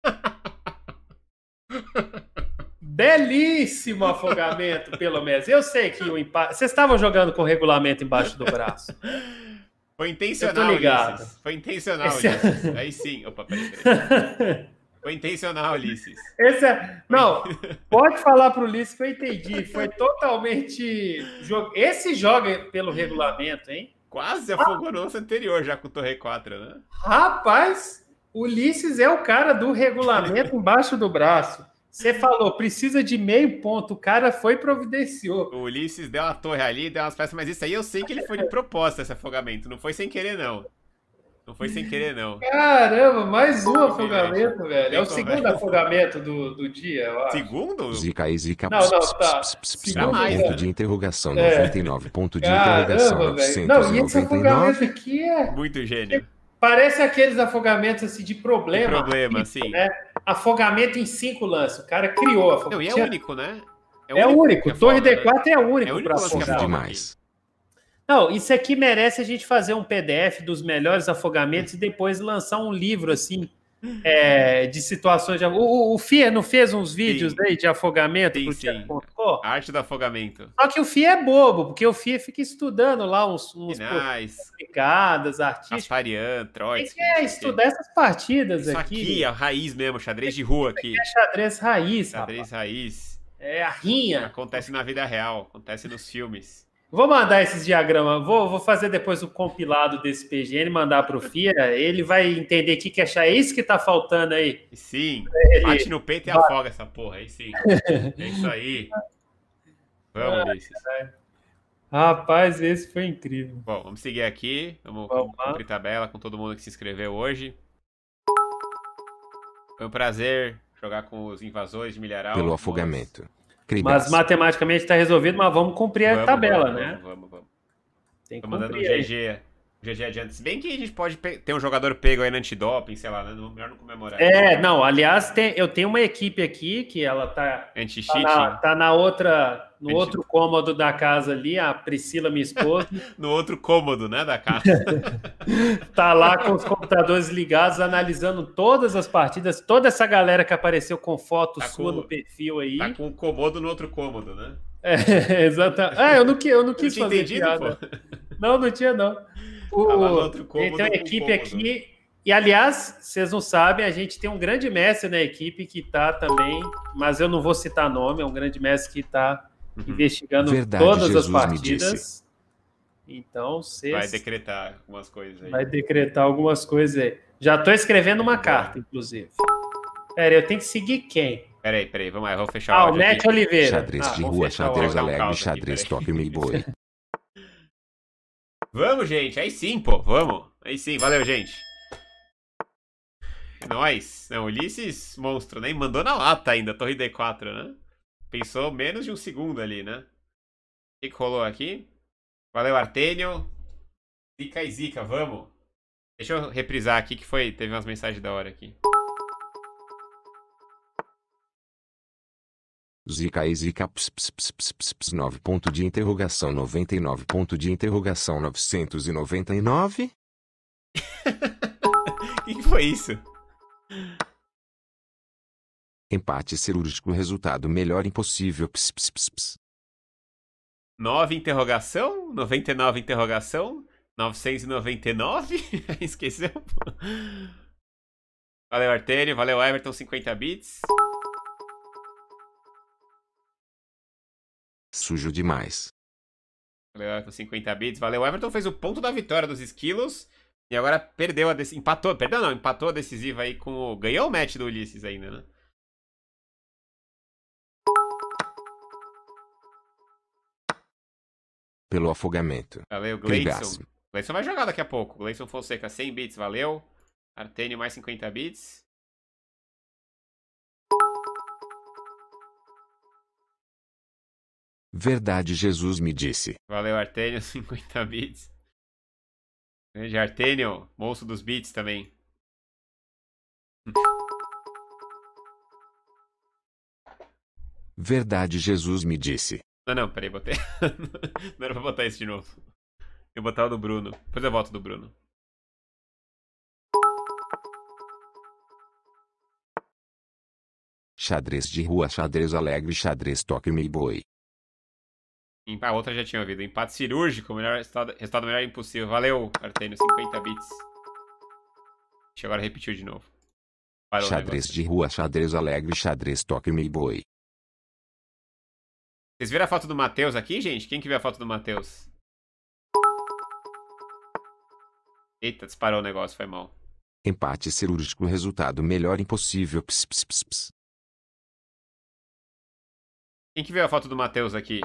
Speaker 1: (laughs)
Speaker 3: Belíssimo afogamento, pelo menos. Eu sei que o empate. Vocês estavam jogando com o regulamento
Speaker 1: embaixo do braço. (laughs) Foi intencional, Ulisses. Foi intencional, Esse... É- Ulisses. Aí sim. Opa, peraí, peraí. (laughs) Foi intencional, Ulisses.
Speaker 3: Esse é... Não, (laughs) pode falar para o Ulisses que eu entendi. Foi
Speaker 1: totalmente. Esse joga pelo regulamento, hein? Quase a ah! Fogoroso anterior, já com o Torre 4, né? Rapaz,
Speaker 3: Ulisses é o cara do regulamento embaixo do braço. Você falou, precisa de
Speaker 1: meio ponto. O cara foi e providenciou. O Ulisses deu uma torre ali, deu umas peças, mas isso aí eu sei que ele foi de (laughs) proposta, esse afogamento. Não foi sem querer, não. Não foi sem querer, não.
Speaker 3: Caramba, mais um afogamento, velho. É o segundo afogamento do,
Speaker 1: do dia, eu acho. Segundo? Zica
Speaker 3: e zica. Não,
Speaker 4: não, tá. Segundo, mais, né? é. ponto de interrogação, 99, ponto de interrogação,
Speaker 1: 999. Não, e esse
Speaker 3: afogamento aqui é... Muito gênio. Parece aqueles afogamentos, assim, de problema. De problema, sim. Né? afogamento em cinco lances. O cara criou. Afog... Não, e é Tinha... único, né? É, é único. único. É Torre foda, D4 né? é único. É único afogar. demais. Não, isso aqui merece a gente fazer um PDF dos melhores afogamentos e depois lançar um livro assim é, de situações de o, o Fia não fez uns vídeos sim. aí de afogamento? Sim, sim. arte do afogamento. Só que o Fia é bobo, porque o Fia fica estudando lá
Speaker 1: uns, uns picadas, artistas. Asparian, Troitsky. Ele quer estudar que.
Speaker 3: essas partidas Isso aqui. aqui, a é
Speaker 1: raiz mesmo, xadrez de rua aqui. É xadrez raiz, Xadrez rapaz. raiz. É a rinha. Acontece na vida real, acontece nos filmes. Vou mandar esses diagramas,
Speaker 3: vou, vou fazer depois o compilado desse PGN, mandar para o Fia. ele vai entender o que, que achar, é isso que está faltando aí. Sim, ele... bate no peito e vai. afoga essa porra, aí sim.
Speaker 2: É isso aí.
Speaker 1: Vamos, Ulisses. Rapaz, esse foi incrível. Bom, vamos seguir aqui, vamos, vamos cumprir tabela com todo mundo que se inscreveu hoje. Foi um prazer jogar com os invasores de Milharal. Pelo afogamento. Mas
Speaker 3: matematicamente está resolvido, mas vamos cumprir vamos, a tabela, vamos,
Speaker 1: né? Vamos, vamos. Tem que mandando um GG. GG adianta. Se bem que a gente pode ter um jogador pego aí no antidoping, sei lá, né? melhor não comemorar. É, não,
Speaker 3: aliás, tem, eu tenho uma equipe aqui que ela tá.
Speaker 1: Anti-cheat? Tá,
Speaker 3: tá, na outra. No outro cômodo da casa ali, a Priscila, minha esposa. (laughs) no outro cômodo, né, da casa. (laughs) tá lá com os computadores ligados, analisando todas as partidas, toda essa galera que apareceu com foto tá sua com, no perfil aí. Tá com o cômodo no outro cômodo, né? É, (laughs) exatamente. É, ah, eu não, eu não quis fazer entendido, piada. Pô. Não, não tinha, não. O, tá lá no outro cômodo, então, a equipe cômodo. aqui e aliás, vocês não sabem, a gente tem um grande mestre na equipe que está também, mas eu não vou citar nome, é um grande mestre que está Uhum. investigando Verdade, todas Jesus as partidas.
Speaker 1: Então, você vai decretar algumas coisas aí. Vai
Speaker 3: decretar algumas coisas aí. Já estou escrevendo uma carta, inclusive.
Speaker 1: Pera, eu tenho que seguir quem? Peraí, peraí, vamos lá, eu vou fechar ah, o Ah, o Net Oliveira. Xadrez ah, de rua, xadrez alegre,
Speaker 4: xadrez aqui, top me boa. (laughs)
Speaker 1: (laughs) vamos, gente, aí sim, pô, vamos. Aí sim, valeu, gente. É nóis. Não, Ulisses, monstro, nem né? mandou na lata ainda, torre D4, né? Pensou menos de um segundo ali, né? O que, que rolou aqui? Valeu, Artênio. Zica e zica, vamos. Deixa eu reprisar aqui que foi. Teve umas mensagens da hora aqui.
Speaker 4: Zika e Zika, ps, ps, ps, ps, ps, ps, 9 ponto de interrogação 99 ponto de interrogação 999? (laughs)
Speaker 2: O que foi isso?
Speaker 4: Empate cirúrgico resultado melhor impossível. Ps, ps, ps, ps.
Speaker 1: 9 interrogação, 99 interrogação, 999, (laughs) esqueceu? Valeu Artênio, valeu Everton, 50 bits.
Speaker 4: Sujo demais.
Speaker 1: Valeu Everton, 50 bits. Valeu Everton, fez o ponto da vitória dos esquilos. E agora perdeu a... decisiva. Empatou, perdeu não, empatou a decisiva aí com o... Ganhou o match do Ulisses ainda, né?
Speaker 4: pelo afogamento. Valeu, Gleison.
Speaker 1: Gleison vai jogar daqui a pouco. Gleison Fonseca, 100 bits, valeu. Artênio, mais 50 bits.
Speaker 2: Verdade, Jesus me disse.
Speaker 1: Valeu, Artênio, 50 (laughs) bits. Grande Artênio, moço dos bits também.
Speaker 4: Verdade, Jesus me disse.
Speaker 1: Não, não, peraí, botei. (laughs) não era pra botar esse de novo. Eu botava o do Bruno. Depois eu volto do Bruno.
Speaker 4: Xadrez de rua, xadrez alegre, xadrez toque me boi.
Speaker 1: A outra já tinha ouvido. Empate cirúrgico, melhor resultado, resultado melhor impossível. Valeu, Artênio, 50 bits. Deixa eu agora repetir de novo. Parou xadrez
Speaker 4: de rua, xadrez alegre, xadrez toque me boi.
Speaker 1: Vocês viram a foto do Matheus aqui, gente? Quem que viu a foto do Matheus? Eita, disparou o negócio, foi mal.
Speaker 4: Empate cirúrgico, resultado melhor impossível. Ps,
Speaker 1: Quem que viu a foto do Matheus aqui?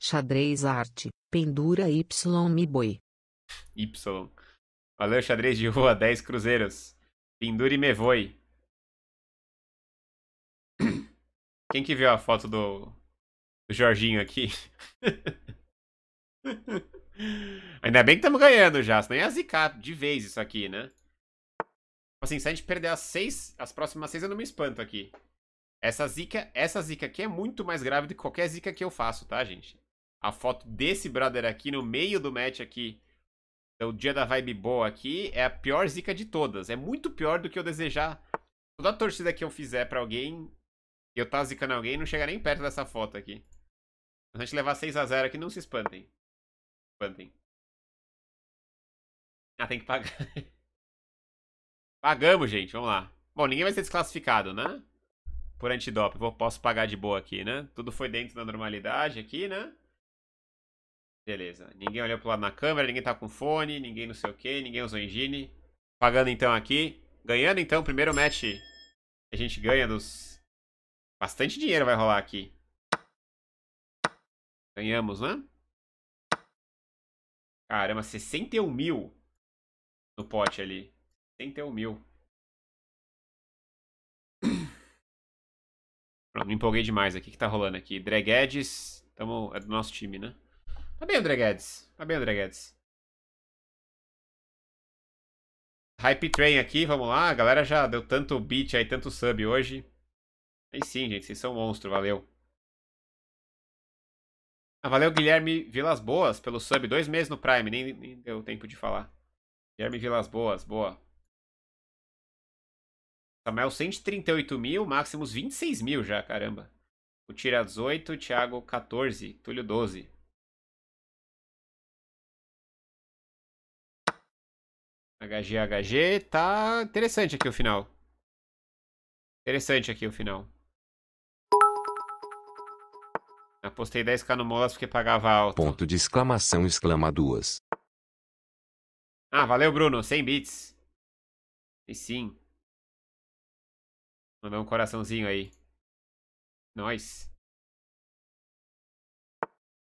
Speaker 2: Xadrez arte, pendura Y me boi.
Speaker 1: Y. Valeu, xadrez de rua, 10 cruzeiros. Pendure me voe.
Speaker 2: Quem que viu a foto do,
Speaker 1: do Jorginho aqui? (laughs) Ainda bem que estamos ganhando já, senão ia zicar de vez isso aqui, né? Tipo assim, se a gente perder as seis, as próximas seis eu não me espanto aqui. Essa zica, essa zica aqui é muito mais grave do que qualquer zica que eu faço, tá, gente? A foto desse brother aqui no meio do match aqui, é o dia da vibe boa aqui, é a pior zica de todas. É muito pior do que eu desejar. Toda a torcida que eu fizer para alguém eu tava zicando alguém e não chega nem perto dessa foto aqui. Se a gente levar 6x0 aqui, não se espantem. Espantem. Ah, tem que pagar. (laughs) Pagamos, gente. Vamos lá. Bom, ninguém vai ser desclassificado, né? Por antidoping. Vou, posso pagar de boa aqui, né? Tudo foi dentro da normalidade aqui, né? Beleza. Ninguém olhou pro lado na câmera, ninguém tá com fone, ninguém não sei o que, ninguém usou engine. Pagando então aqui. Ganhando então, primeiro match a gente ganha dos Bastante dinheiro vai rolar aqui.
Speaker 2: Ganhamos, né? Caramba, 61 mil no pote ali. 61 mil.
Speaker 1: (coughs) Pronto, me empolguei demais aqui. O que tá rolando aqui? dragheads Tamo... É do nosso time, né? Tá bem o Tá bem o Hype Train aqui, vamos lá. A galera já deu tanto beat aí, tanto sub hoje. Aí sim, gente, vocês são monstro, valeu. Ah, valeu, Guilherme Vilas Boas, pelo sub. Dois meses no Prime, nem, nem deu tempo de falar. Guilherme Vilas Boas, boa. Samuel, 138 mil, Máximos 26 mil já, caramba. O Tira 18, Thiago 14, Túlio 12.
Speaker 2: HG, HG, tá interessante aqui o final.
Speaker 1: Interessante aqui o final. Apostei 10k no Molas porque pagava alto.
Speaker 4: Ponto de exclamação, exclama duas.
Speaker 1: Ah, valeu, Bruno. 100 bits. E sim.
Speaker 2: Mandou um coraçãozinho aí. Nós.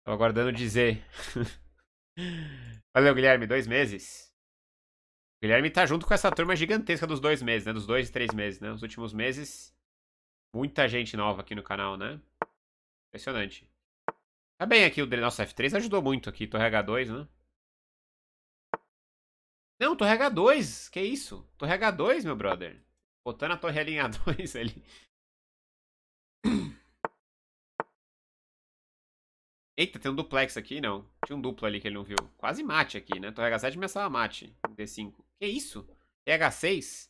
Speaker 1: Tô aguardando dizer. (laughs) valeu, Guilherme. Dois meses. O Guilherme tá junto com essa turma gigantesca dos dois meses, né? Dos dois e três meses, né? Os últimos meses, muita gente nova aqui no canal, né? Impressionante. Tá bem aqui o Drenal F3 ajudou muito aqui. Torre H2, né? Não, Torre H2. Que isso? Torre H2, meu brother. Botando a torre linha 2 (laughs) ali. Eita, tem um duplex aqui, não. Tinha um duplo ali que ele não viu. Quase mate aqui, né? Torre H7 começava mate. D5. Que isso? h 6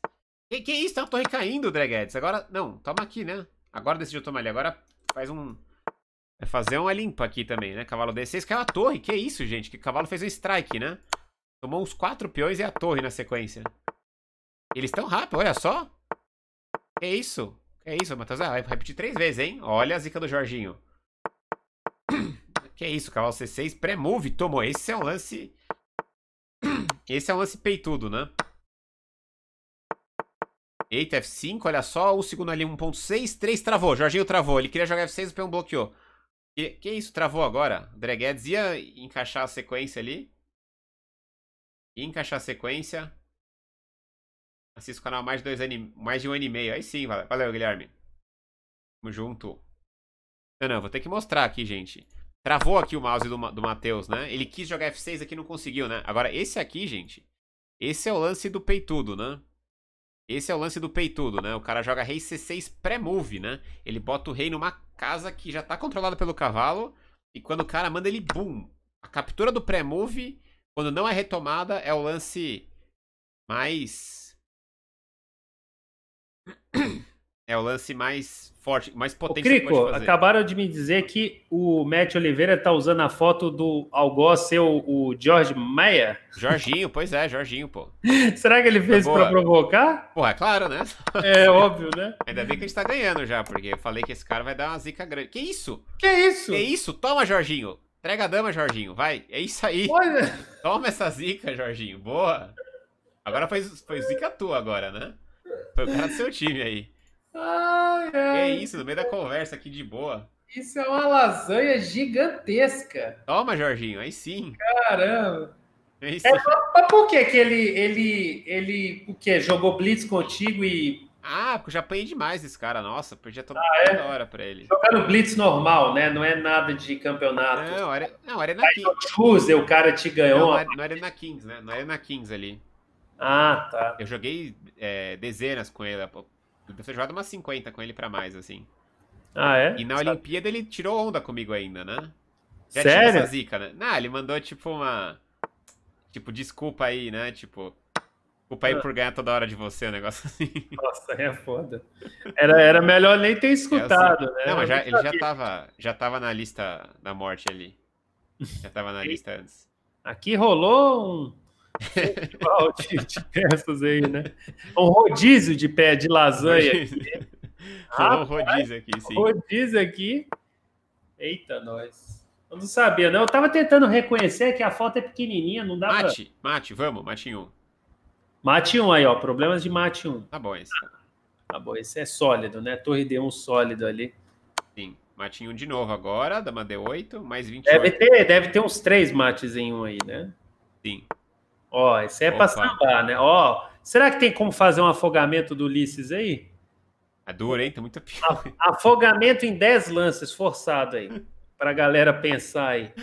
Speaker 1: Que, que isso? Tem uma torre caindo, Dragheads? Agora... Não, toma aqui, né? Agora decidiu tomar ali. Agora faz um... É fazer uma limpa aqui também, né? Cavalo D6, caiu a torre. Que isso, gente? Que cavalo fez um strike, né? Tomou uns quatro peões e a torre na sequência. Eles estão rápido, olha só. É isso. É isso, Matheus. Ah, vai repetir três vezes, hein? Olha a zica do Jorginho. (clears throat) Que isso, cavalo C6, pré-move, tomou. Esse é um lance... (clears throat) Esse é um lance peitudo, né? Eita, F5, olha só, o segundo ali 1.6, 3 travou, Jorginho travou, ele queria jogar F6, o peão bloqueou. Que, que isso? Travou agora? André ia encaixar a sequência ali. Ia encaixar a sequência. Assista o canal mais de, dois anim... mais de um ano e meio. Aí sim, valeu, valeu Guilherme. Tamo junto. Não, não, vou ter que mostrar aqui, gente. Travou aqui o mouse do, do Matheus, né? Ele quis jogar F6 aqui não conseguiu, né? Agora, esse aqui, gente, esse é o lance do peitudo, né? Esse é o lance do peitudo, né? O cara joga rei C6 pré-move, né? Ele bota o rei numa casa que já tá controlada pelo cavalo. E quando o cara manda ele, boom! A captura do pré-move, quando não é retomada, é o lance mais... É o lance mais forte, mais potente. Ô, Crico, acabaram
Speaker 3: de me dizer que o Matt Oliveira tá usando a foto do algoz ser o George Maia.
Speaker 1: Jorginho, pois é, Jorginho, pô.
Speaker 3: (laughs) Será que ele tá fez para provocar?
Speaker 1: Pô, é claro, né? (laughs) É óbvio, né? Ainda bem que a gente tá ganhando já, porque eu falei que esse cara vai dar uma zica grande. Que isso? Que isso? Que isso? Toma, Jorginho. Entrega a dama, Jorginho. Vai. É isso aí. Olha. Toma essa zica, Jorginho. Boa. Agora foi, foi zica tua agora, né? Foi o cara do seu time aí.
Speaker 3: Ai, é ai. É isso,
Speaker 1: no meio da conversa aqui de boa. Isso é uma lasanha
Speaker 3: gigantesca.
Speaker 1: Toma, Jorginho, aí sim. Caramba. Aí é, sim. É,
Speaker 3: mas por que, ele, ele, ele o quê? jogou blitz contigo e... Ah,
Speaker 1: porque eu já apanhei demais esse cara, nossa, já tô ah, é? hora pra ele. Jogaram blitz normal, né? Não é nada de campeonato. Não, era, não Arena aí Kings.
Speaker 3: Tuesday, o cara te ganhou. Não, era
Speaker 1: é, na Arena Kings, né? Não era na Kings ali. Ah, tá. Eu joguei é, dezenas com ele, Deve então ter jogado umas 50 com ele para mais, assim. Ah, é? E na Sabe? Olimpíada ele tirou onda comigo ainda, né? Já Sério? essa zica, né? Não, ele mandou tipo uma. Tipo, desculpa aí, né? Tipo, Desculpa aí ah. por ganhar toda hora de você, um negócio (laughs) assim. Nossa, é foda.
Speaker 3: Era, era melhor nem ter escutado, né? Não, mas já, ele já tava,
Speaker 1: já tava na lista da morte ali. Já tava na (laughs) lista antes. Aqui rolou um
Speaker 3: festival (laughs) de, de peças aí, né? Um rodízio de pé de lasanha. Aqui. Ah, (laughs) um rodízio aqui, sim. Rodízio aqui. Eita, nós. Eu não sabia, não. Eu tava tentando reconhecer que a foto é pequenininha, não dá mate,
Speaker 1: pra... Mate, vamos, mate um. Mate um aí, ó. Problemas de mate um. Tá bom, esse. Tá, bom, esse é sólido, né? Torre D1 sólido ali. Sim. Matinho de novo agora, dama D8, mais 28. Deve
Speaker 3: ter, deve ter uns três mates em um aí, né? Sim. Ó, isso é para sambar, né? Ó, será que tem como fazer um afogamento do Ulisses aí?
Speaker 1: É duro, hein? Tá muito (laughs) pior.
Speaker 3: Afogamento em 10 lances, forçado aí.
Speaker 1: Pra galera pensar aí.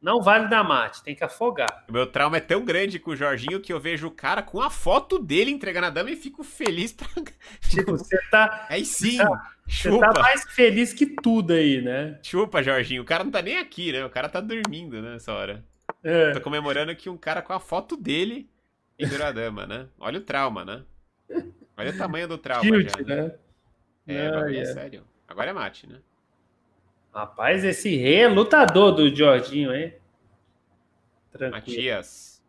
Speaker 1: Não vale dar mate, tem que afogar. O meu trauma é tão grande com o Jorginho que eu vejo o cara com a foto dele entregando a dama e fico feliz pra. (laughs) Tipo, você tá. Aí sim, você tá, chupa. Você tá mais
Speaker 3: feliz que tudo aí, né?
Speaker 1: Chupa, Jorginho. O cara não tá nem aqui, né? O cara tá dormindo né, nessa hora. É. Tô comemorando que um cara com a foto dele em a dama, né? Olha o trauma, né? Olha o tamanho do trauma. já,
Speaker 3: né? né? É, Não, é, é sério.
Speaker 1: Agora é mate, né? Rapaz, esse
Speaker 3: rei é lutador do Jorginho, hein? Tranquilo. Matias.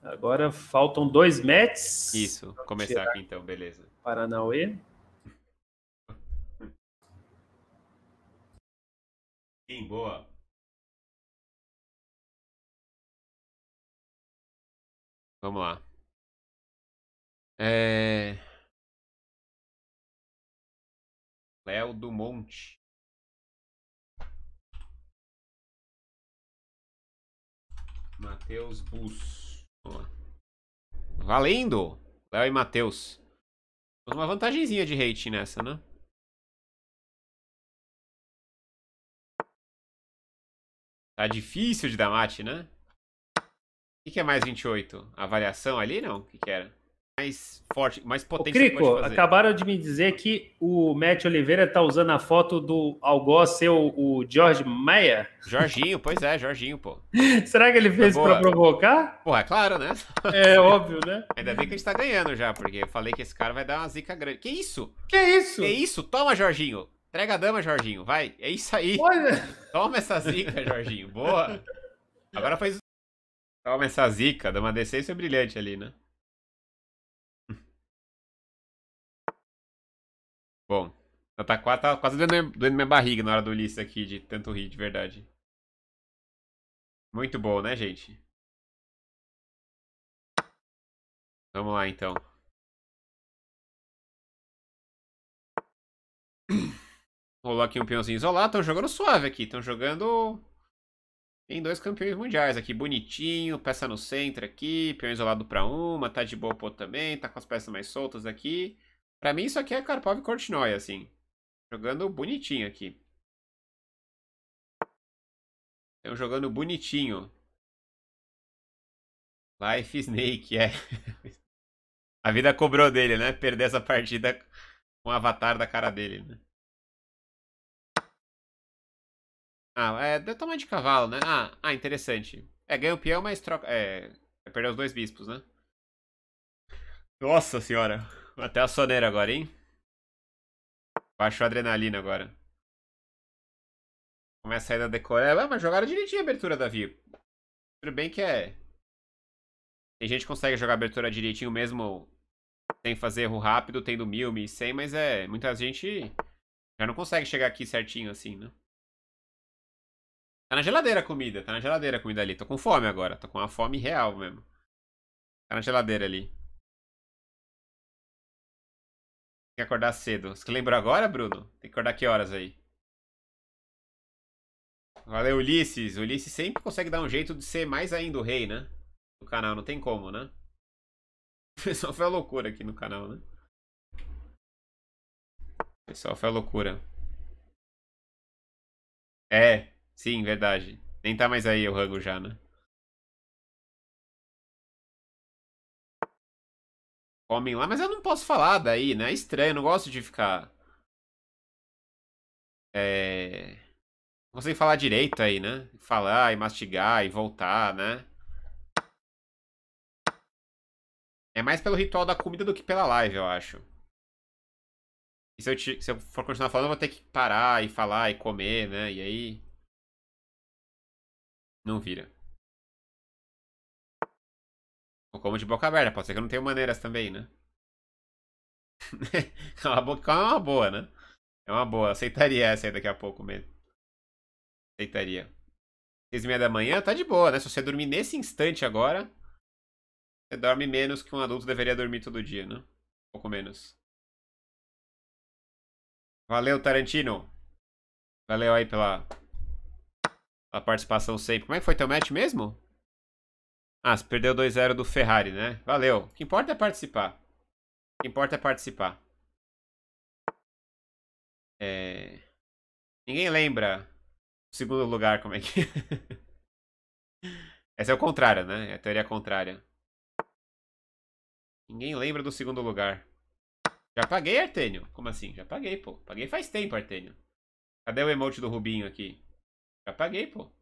Speaker 3: Agora faltam dois matches. Isso, Vamos começar aqui então, beleza. Paranauê. Sim,
Speaker 2: boa. Vamos lá. É... Léo do Monte. Matheus Bus. Valendo! Léo e Matheus. Uma vantagenzinha de hate nessa, né?
Speaker 1: Tá difícil de dar mate, né? O que, que, é mais 28? A Avaliação ali, não? O que, que era? Mais forte, mais potente. Crico, acabaram
Speaker 3: de me dizer que o Matt Oliveira tá usando a foto do algoz ser o George
Speaker 1: Maia. Jorginho, pois é, Jorginho, pô.
Speaker 3: (laughs) Será que ele fez para provocar?
Speaker 1: Porra, é claro, né? É (laughs) óbvio, né? Ainda bem que a gente tá ganhando já, porque eu falei que esse cara vai dar uma zica grande. Que isso? Que isso? Que isso? Toma, Jorginho. Entrega a dama, Jorginho. Vai. É isso aí. Olha. Toma essa zica, Jorginho. Boa. (laughs) Agora foi Toma essa zica, dá uma
Speaker 2: decência brilhante ali, né? (laughs) Bom, nota tá, tá quase doendo, doendo minha barriga na hora do Ulisses aqui, de tanto rir, de verdade. Muito bom, né, gente? Vamos lá, então.
Speaker 1: (coughs) Rolou aqui um peãozinho isolado. Estão jogando suave aqui. Estão jogando tem dois campeões mundiais aqui, bonitinho, peça no centro aqui, peão isolado para uma, tá de boa pro também, tá com as peças mais soltas aqui. Para mim isso aqui é Karpov e Kortnoy, assim. Jogando bonitinho aqui.
Speaker 2: Estão jogando bonitinho. Life Snake, é. (laughs) A vida cobrou dele, né? Perder essa partida
Speaker 1: com o avatar da cara dele, né? Ah, é do é tamanho de cavalo, né? Ah, ah interessante. É, ganha o peão, mas troca... É, é perdeu os dois bispos, né? Nossa senhora. Até a soneira agora, hein?
Speaker 2: Baixou a adrenalina agora. Começa a saída
Speaker 1: da decorar. Ah, é, mas jogaram direitinho a abertura, Davi. Tudo bem que é... Tem gente que consegue jogar abertura direitinho mesmo sem fazer erro rápido, tendo mil, mil e cem, mas é... Muita gente já não consegue chegar aqui certinho assim, né? Tá na geladeira a comida, tá na geladeira a comida ali. Tô com fome agora, tô com uma fome real mesmo.
Speaker 2: Tá na geladeira ali. Tem que acordar
Speaker 1: cedo. Você lembrou agora, Bruno? Tem que acordar que horas aí? Valeu, Ulisses. Ulisses sempre consegue dar um jeito de ser mais ainda o rei, né? Do canal, não tem como, né? O (laughs) pessoal foi a loucura aqui no canal, né?
Speaker 2: O pessoal foi a loucura. É, Sim, verdade. Nem tá mais aí o rango já, né? Comem lá, mas eu não posso falar daí, né? É estranho, eu não gosto
Speaker 1: de ficar. É. Não consigo falar direito aí, né? Falar e mastigar e voltar, né? É mais pelo ritual da comida do que pela live, eu acho. E se eu, te... se eu for continuar falando, eu vou ter que parar e falar e comer, né? E aí. Não vira. Ou como de boca aberta. Pode ser que eu não tenha maneiras também, né? Cala (laughs) é a boca é uma boa, né? É uma boa. Aceitaria essa aí daqui a pouco mesmo. Aceitaria. Seis e meia da manhã tá de boa, né? Se você dormir nesse instante agora, você dorme menos que um adulto deveria dormir todo dia, né? Um pouco menos. Valeu, Tarantino. Valeu aí pela a participação sempre. Como é que foi teu match mesmo? Ah, você perdeu 2-0 do Ferrari, né? Valeu. O que importa é participar. O que importa é participar.
Speaker 2: É... Ninguém lembra o segundo
Speaker 1: lugar como é que... (laughs) Essa é o contrário, né? É a teoria contrária. Ninguém lembra do segundo lugar. Já paguei, Artênio. Como assim? Já paguei, pô. Paguei faz tempo, Artênio. Cadê o emote do Rubinho aqui?
Speaker 2: Já paguei, pô. O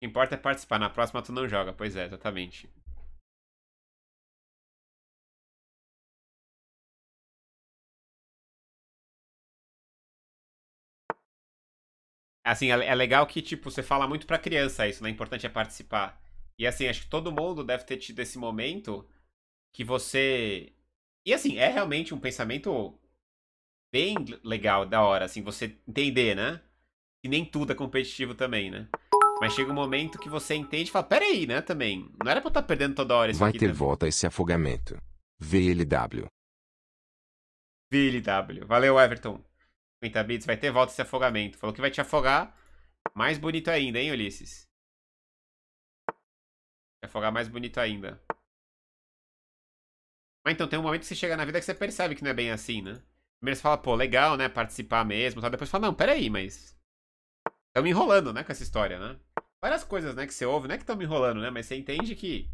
Speaker 2: que importa é participar. Na próxima tu não joga. Pois é, exatamente.
Speaker 1: Assim, é, é legal que, tipo, você fala muito pra criança isso, né? O é importante é participar. E, assim, acho que todo mundo deve ter tido esse momento que você. E, assim, é realmente um pensamento bem legal, da hora, assim, você entender, né? E nem tudo é competitivo também, né? Mas chega um momento que você entende e fala, peraí, né, também. Não era pra eu estar tá perdendo toda hora isso Vai aqui, ter
Speaker 4: volta esse afogamento. VLW.
Speaker 1: VLW. Valeu, Everton. 50 bits, vai ter volta esse afogamento. Falou que vai te afogar mais bonito ainda, hein, Ulisses? Vai afogar mais bonito ainda. Mas então, tem um momento que você chega na vida que você percebe que não é bem assim, né? Primeiro você fala, pô, legal, né? Participar mesmo. Tal. Depois você fala, não, peraí, mas. Tão me enrolando, né? Com essa história, né? Várias coisas, né? Que você ouve, não é que estão me enrolando, né? Mas você entende que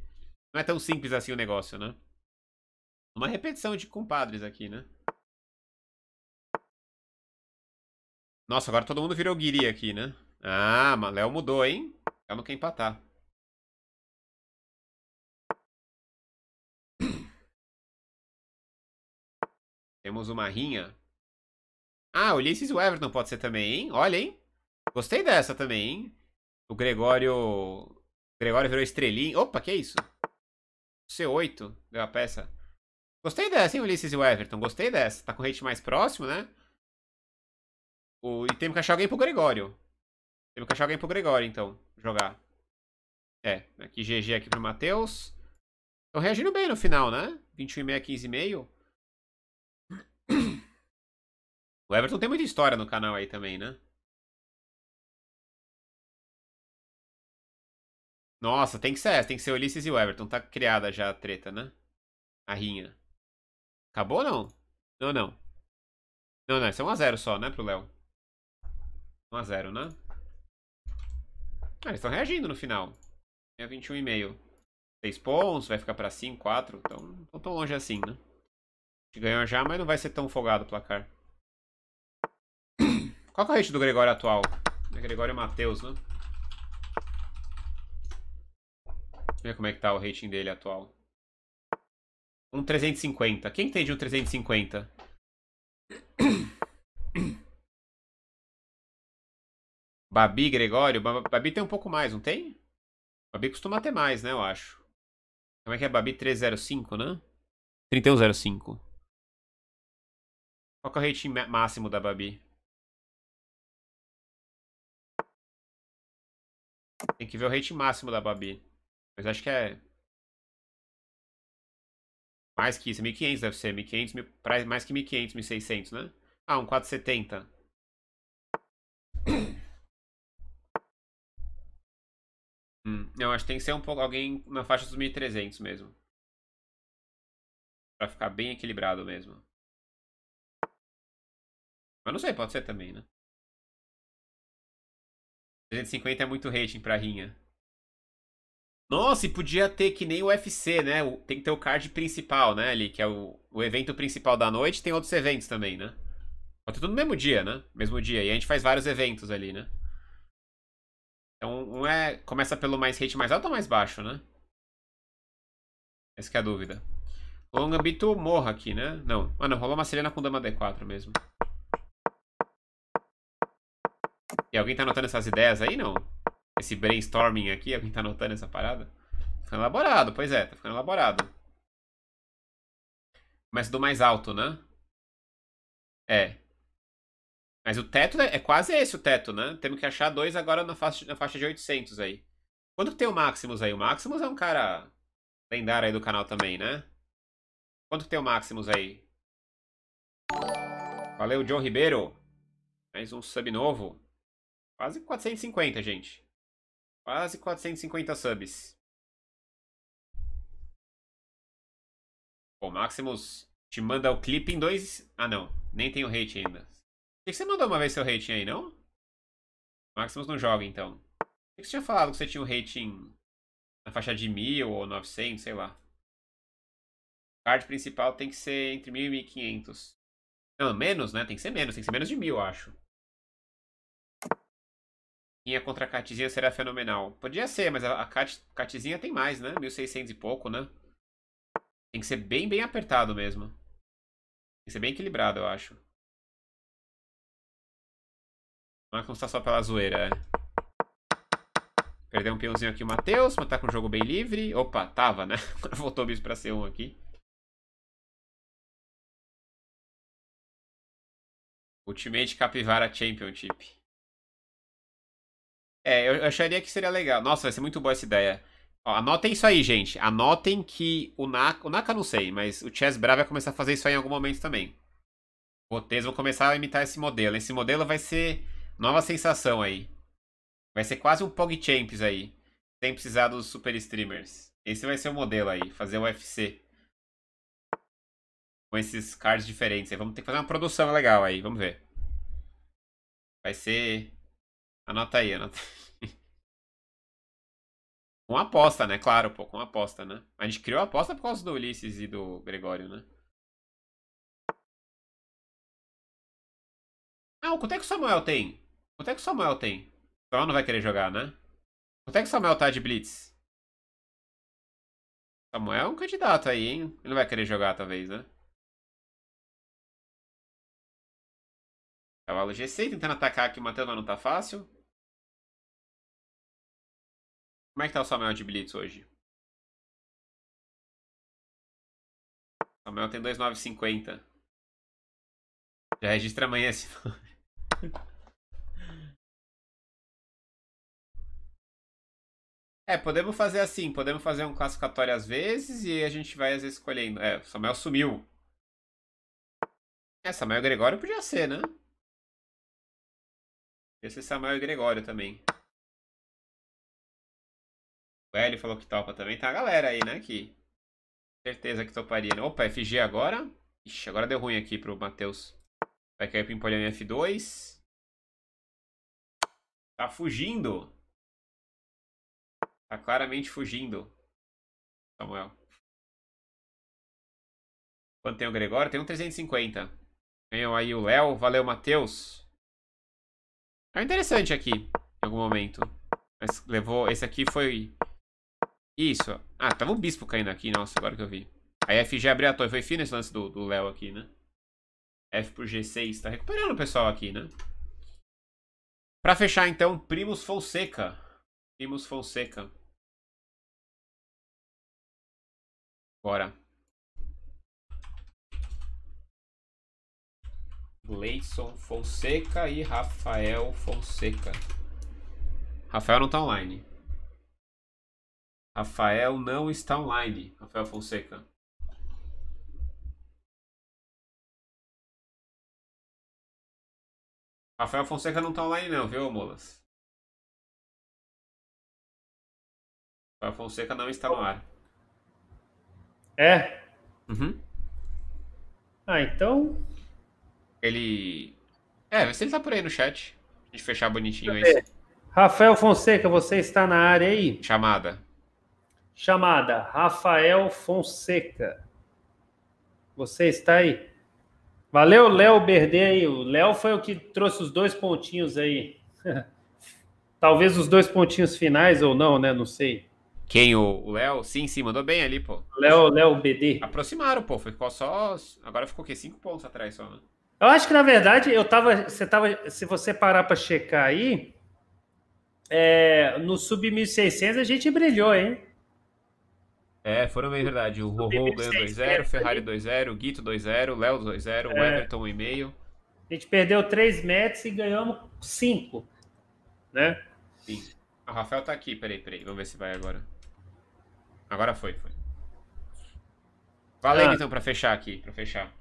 Speaker 1: não é tão simples assim o negócio, né? Uma repetição de compadres aqui, né?
Speaker 2: Nossa, agora todo mundo virou guiri aqui, né? Ah, mas Léo mudou, hein? Calma quem é empatar. Temos uma rinha.
Speaker 1: Ah, Ulisses e o Everton pode ser também, hein? Olha, hein? Gostei dessa também, hein? O Gregório... O Gregório virou estrelinha. Opa, que isso? C8 deu a peça. Gostei dessa, hein, Ulisses e o Everton? Gostei dessa. Tá com o rate mais próximo, né? O... E temos que achar alguém pro Gregório. Temos que achar alguém pro Gregório, então. Jogar. É, aqui GG aqui pro Matheus. Estão reagindo bem no final, né? 21,6, 15,5.
Speaker 2: O Everton tem muita história no canal aí também, né? Nossa, tem que ser essa, tem que ser o Ulisses e o Everton. Tá criada
Speaker 1: já a treta, né? A rinha. Acabou ou não? Não, não. Não, não, isso é 1x0 só, né, pro Léo? 1x0, né? Ah, eles estão reagindo no final. É 21,5. 6 pontos, vai ficar pra 5, 4. Então, não tão longe assim, né? A gente ganhou já, mas não vai ser tão folgado o placar. Qual é o rate do Gregório atual? É Gregório Matheus, né? Deixa eu ver como é que tá o rating dele atual. Um 350. Quem tem de um 350? (coughs) Babi, Gregório? Babi tem um pouco mais, não tem? Babi costuma ter mais, né, eu acho. Como é que é Babi 305, né?
Speaker 2: 3105. Qual é o rating máximo da Babi?
Speaker 1: Tem que ver o rate máximo da Babi. Mas acho que é... Mais que isso, 1.500 deve ser, 1.500, mais que 1.500, 1.600, né? Ah, um 470. hum, não, acho que tem que ser um pouco alguém na faixa dos 1.300 mesmo.
Speaker 2: Pra ficar bem equilibrado mesmo. Mas não sei, pode ser também, né? 350
Speaker 1: é muito rating pra rinha. Nossa, e podia ter que nem o UFC, né? Tem que ter o card principal, né, ali, que é o, o evento principal da noite, tem outros eventos também, né? ter tá tudo no mesmo dia, né? Mesmo dia. E a gente faz vários eventos ali, né? Então, um é. Começa pelo mais rate mais alto ou mais baixo, né? Essa é a dúvida. Longa bito morra aqui, né? Não. Ah, não. Rolou uma Serena com dama D4 mesmo. E alguém tá anotando essas ideias aí, não? Esse brainstorming aqui, alguém tá anotando essa parada? Tá ficando elaborado, pois é, tá ficando elaborado. Começa do mais alto, né? É. Mas o teto é, é quase esse o teto, né? Temos que achar dois agora na faixa, na faixa de 800 aí. Quando tem o Maximus aí? O Maximus é um cara lendário aí do canal também, né? Quanto tem o Maximus aí? Valeu, John Ribeiro. Mais um sub novo. Quase 450, gente. Quase 450 subs. Bom, Maximus te manda o clipe em dois... Ah, não. Nem tem o rating ainda. Por que você mandou uma vez seu rating aí, não? Maximus não joga, então. Por que você tinha falado que você tinha um rating na faixa de 1000 ou 900, sei lá? O card principal tem que ser entre 1000 e 1500. Não, menos, né? Tem que ser menos. Tem que ser menos de 1000, eu acho. Ia contra a Katzinha será fenomenal. Podia ser, mas a, Katzinha tem mais, né? 1600 e pouco, né? Tem que ser bem, bem apertado mesmo. Tem que ser bem equilibrado, eu acho. Não é como está só pela zoeira, é. Perdeu um peãozinho aqui o Matheus, mas tá com o jogo bem livre. Opa, tava, né? (laughs) Voltou
Speaker 2: o bicho pra ser um aqui.
Speaker 1: Ultimate Capivara Championship. É, eu acharia que seria legal. Nossa, vai ser muito boa essa ideia. Ó, anotem isso aí, gente. Anotem que o Naka... O Naka não sei, mas o Chess Bra vai começar a fazer isso aí em algum momento também. Vocês vão começar a imitar esse modelo. Esse modelo vai ser nova sensação aí. Vai ser quase um PogChamps aí. Sem precisar dos super streamers. Esse vai ser o modelo aí. Fazer o UFC. Com esses cards diferentes aí. Vamos ter que fazer uma produção legal aí. Vamos ver. Vai ser... Anota aí, anota aí. Com (laughs) aposta, né? Claro, pô, com aposta, né? A gente criou a
Speaker 2: aposta por causa do Ulisses e do Gregório, né? Ah, quanto é que o Samuel tem? Quanto é que o Samuel tem? O Samuel não vai querer jogar, né? Quanto é que o Samuel tá de Blitz? Samuel é um candidato aí, hein? Ele não vai querer jogar, talvez, né? Cavalo G6 tentando atacar aqui, o Matheus não tá fácil. Como é que tá o Samuel de Blitz hoje? O Samuel tem 2,950. Já registra amanhã esse nome. (laughs)
Speaker 1: É, podemos fazer assim, podemos fazer um classificatório às vezes e a gente vai às vezes escolhendo. É, o Samuel sumiu. É, Samuel Gregório
Speaker 2: podia ser, né? Podia ser Samuel Gregório também.
Speaker 1: O Hélio falou que topa também. Tá a galera aí, né? Que certeza que toparia. Né? Opa, FG agora. Ixi, agora deu ruim aqui pro Matheus. Vai cair pro Empoliano F2. Tá fugindo.
Speaker 2: Tá claramente fugindo. Samuel. Quanto tem o Gregório? Tem um 350. Ganhou aí o
Speaker 1: Léo. Valeu, Matheus. É interessante aqui, em algum momento. Mas levou. Esse aqui foi isso. Ah, tava o um bispo caindo aqui, nossa, agora que eu vi. Aí a FG abriu a torre. Foi fino esse lance do Léo aqui, né? F por G6. Tá recuperando o pessoal aqui, né? Pra fechar, então, Primus Fonseca.
Speaker 2: Primus Fonseca.
Speaker 1: Bora. Gleison Fonseca e Rafael Fonseca. Rafael não tá online. Rafael não está online. Rafael
Speaker 2: Fonseca. Rafael Fonseca não está online não, viu, Molas? Rafael Fonseca não está no ar.
Speaker 1: É? Uhum. Ah, então... Ele... É, vê se ele está por aí no chat. A gente fechar bonitinho aí.
Speaker 3: Rafael Fonseca, você está na área aí? Chamada chamada Rafael Fonseca. Você está aí? Valeu, Léo Berdê aí. O Léo foi o que trouxe os dois pontinhos aí. (laughs) Talvez os dois pontinhos finais ou não, né? Não sei. Quem? O
Speaker 1: Léo? Sim, sim, mandou bem ali, pô. Léo, Léo BD. Aproximaram, pô. Ficou só. Agora ficou o quê? Cinco pontos atrás só, né?
Speaker 3: Eu acho que, na verdade, eu tava. Você tava. Se você parar para checar aí, é, no sub 1600 a gente brilhou, hein?
Speaker 1: É, foram bem, verdade. O Rorô ganhou 2-0, Ferrari 2-0, Guito 2-0, Léo 2-0, é. Everton 1,5.
Speaker 3: A gente perdeu 3 metros e ganhamos 5,
Speaker 1: né? Sim. O Rafael tá aqui, peraí, peraí. Vamos ver se vai agora. Agora foi, foi. Valeu, ah. então, pra fechar aqui, pra fechar.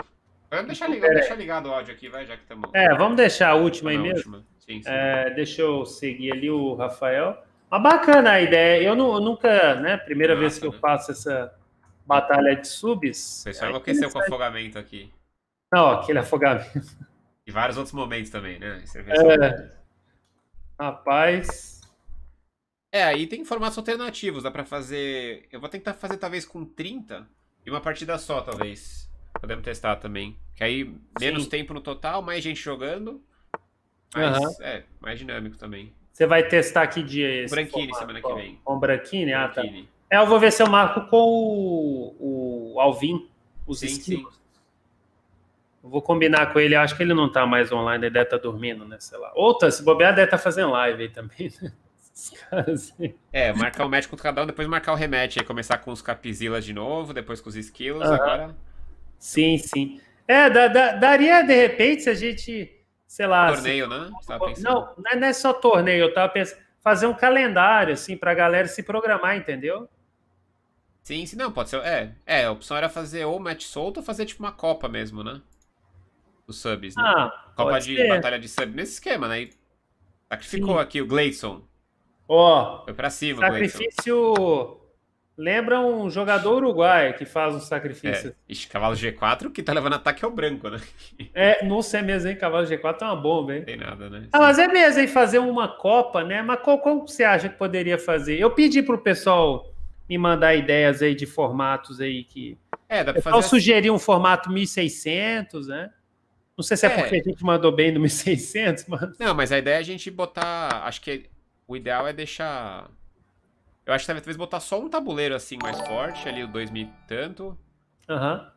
Speaker 1: Vamos ligado, é. ligado o áudio aqui, vai, já que estamos. É,
Speaker 3: vamos deixar a última aí mesmo. Última. Sim, sim. É, deixa eu seguir ali o Rafael. Mas bacana a ideia. Eu, não, eu nunca, né? Primeira Nossa, vez que eu né? faço essa batalha de subs. Você pessoal é enlouqueceu com o
Speaker 1: afogamento aqui. Não, aquele
Speaker 3: afogamento.
Speaker 1: E vários outros momentos também, né? É. Rapaz. É, aí tem formatos alternativos. Dá pra fazer. Eu vou tentar fazer talvez com 30 e uma partida só, talvez. Podemos testar também. Que aí menos Sim. tempo no total, mais gente jogando. Mas uhum. é mais dinâmico também.
Speaker 3: Você vai testar que dia é esse? Branquini, semana
Speaker 1: que vem. Com Branquini? Ah, tá.
Speaker 3: É, eu vou ver se eu marco com o, o Alvin, os sim, sim. Eu vou combinar com ele, acho que ele não tá mais online, ele deve estar tá dormindo, né? Sei lá. Outra, se bobear, deve estar tá fazendo live aí também, (laughs) né?
Speaker 1: É, marcar o match contra cada um, depois marcar o rematch. Aí começar com os capizilas de novo, depois com os skills, agora. Sim, sim.
Speaker 3: É, da, da, daria de repente se a gente sei lá. Assim, torneio, assim,
Speaker 1: né? não,
Speaker 3: é, não é só torneio, eu tava pensando. Fazer um
Speaker 1: calendário, assim, pra galera se programar, entendeu? Sim, sim, não, pode ser. É, é a opção era fazer ou match solto ou fazer tipo uma Copa mesmo, né? Os subs, né? Ah, Copa de ser. Batalha de Sub nesse esquema, né? E sacrificou sim. aqui o Gleison. Ó. Oh, Foi pra cima, Sacrifício.
Speaker 3: Gleison. Lembra um jogador uruguaio
Speaker 1: que faz um sacrifício. É. Ixi, cavalo G4 que tá levando ataque ao é branco, né? É, não sei mesmo, hein? Cavalo G4 é uma bomba, hein? tem nada, né?
Speaker 3: Ah, mas é mesmo, hein? Fazer uma Copa, né? Mas qual, qual você acha que poderia fazer? Eu pedi pro pessoal me mandar ideias aí de formatos aí que.
Speaker 1: É, dá pra fazer. Eu assim. sugeri um formato 1600, né? Não sei se é, é porque a gente
Speaker 3: mandou bem no 1600, mas.
Speaker 1: Não, mas a ideia é a gente botar. Acho que o ideal é deixar eu acho que talvez botar só um tabuleiro assim mais forte, ali o 2000 e tanto. Aham. Uhum.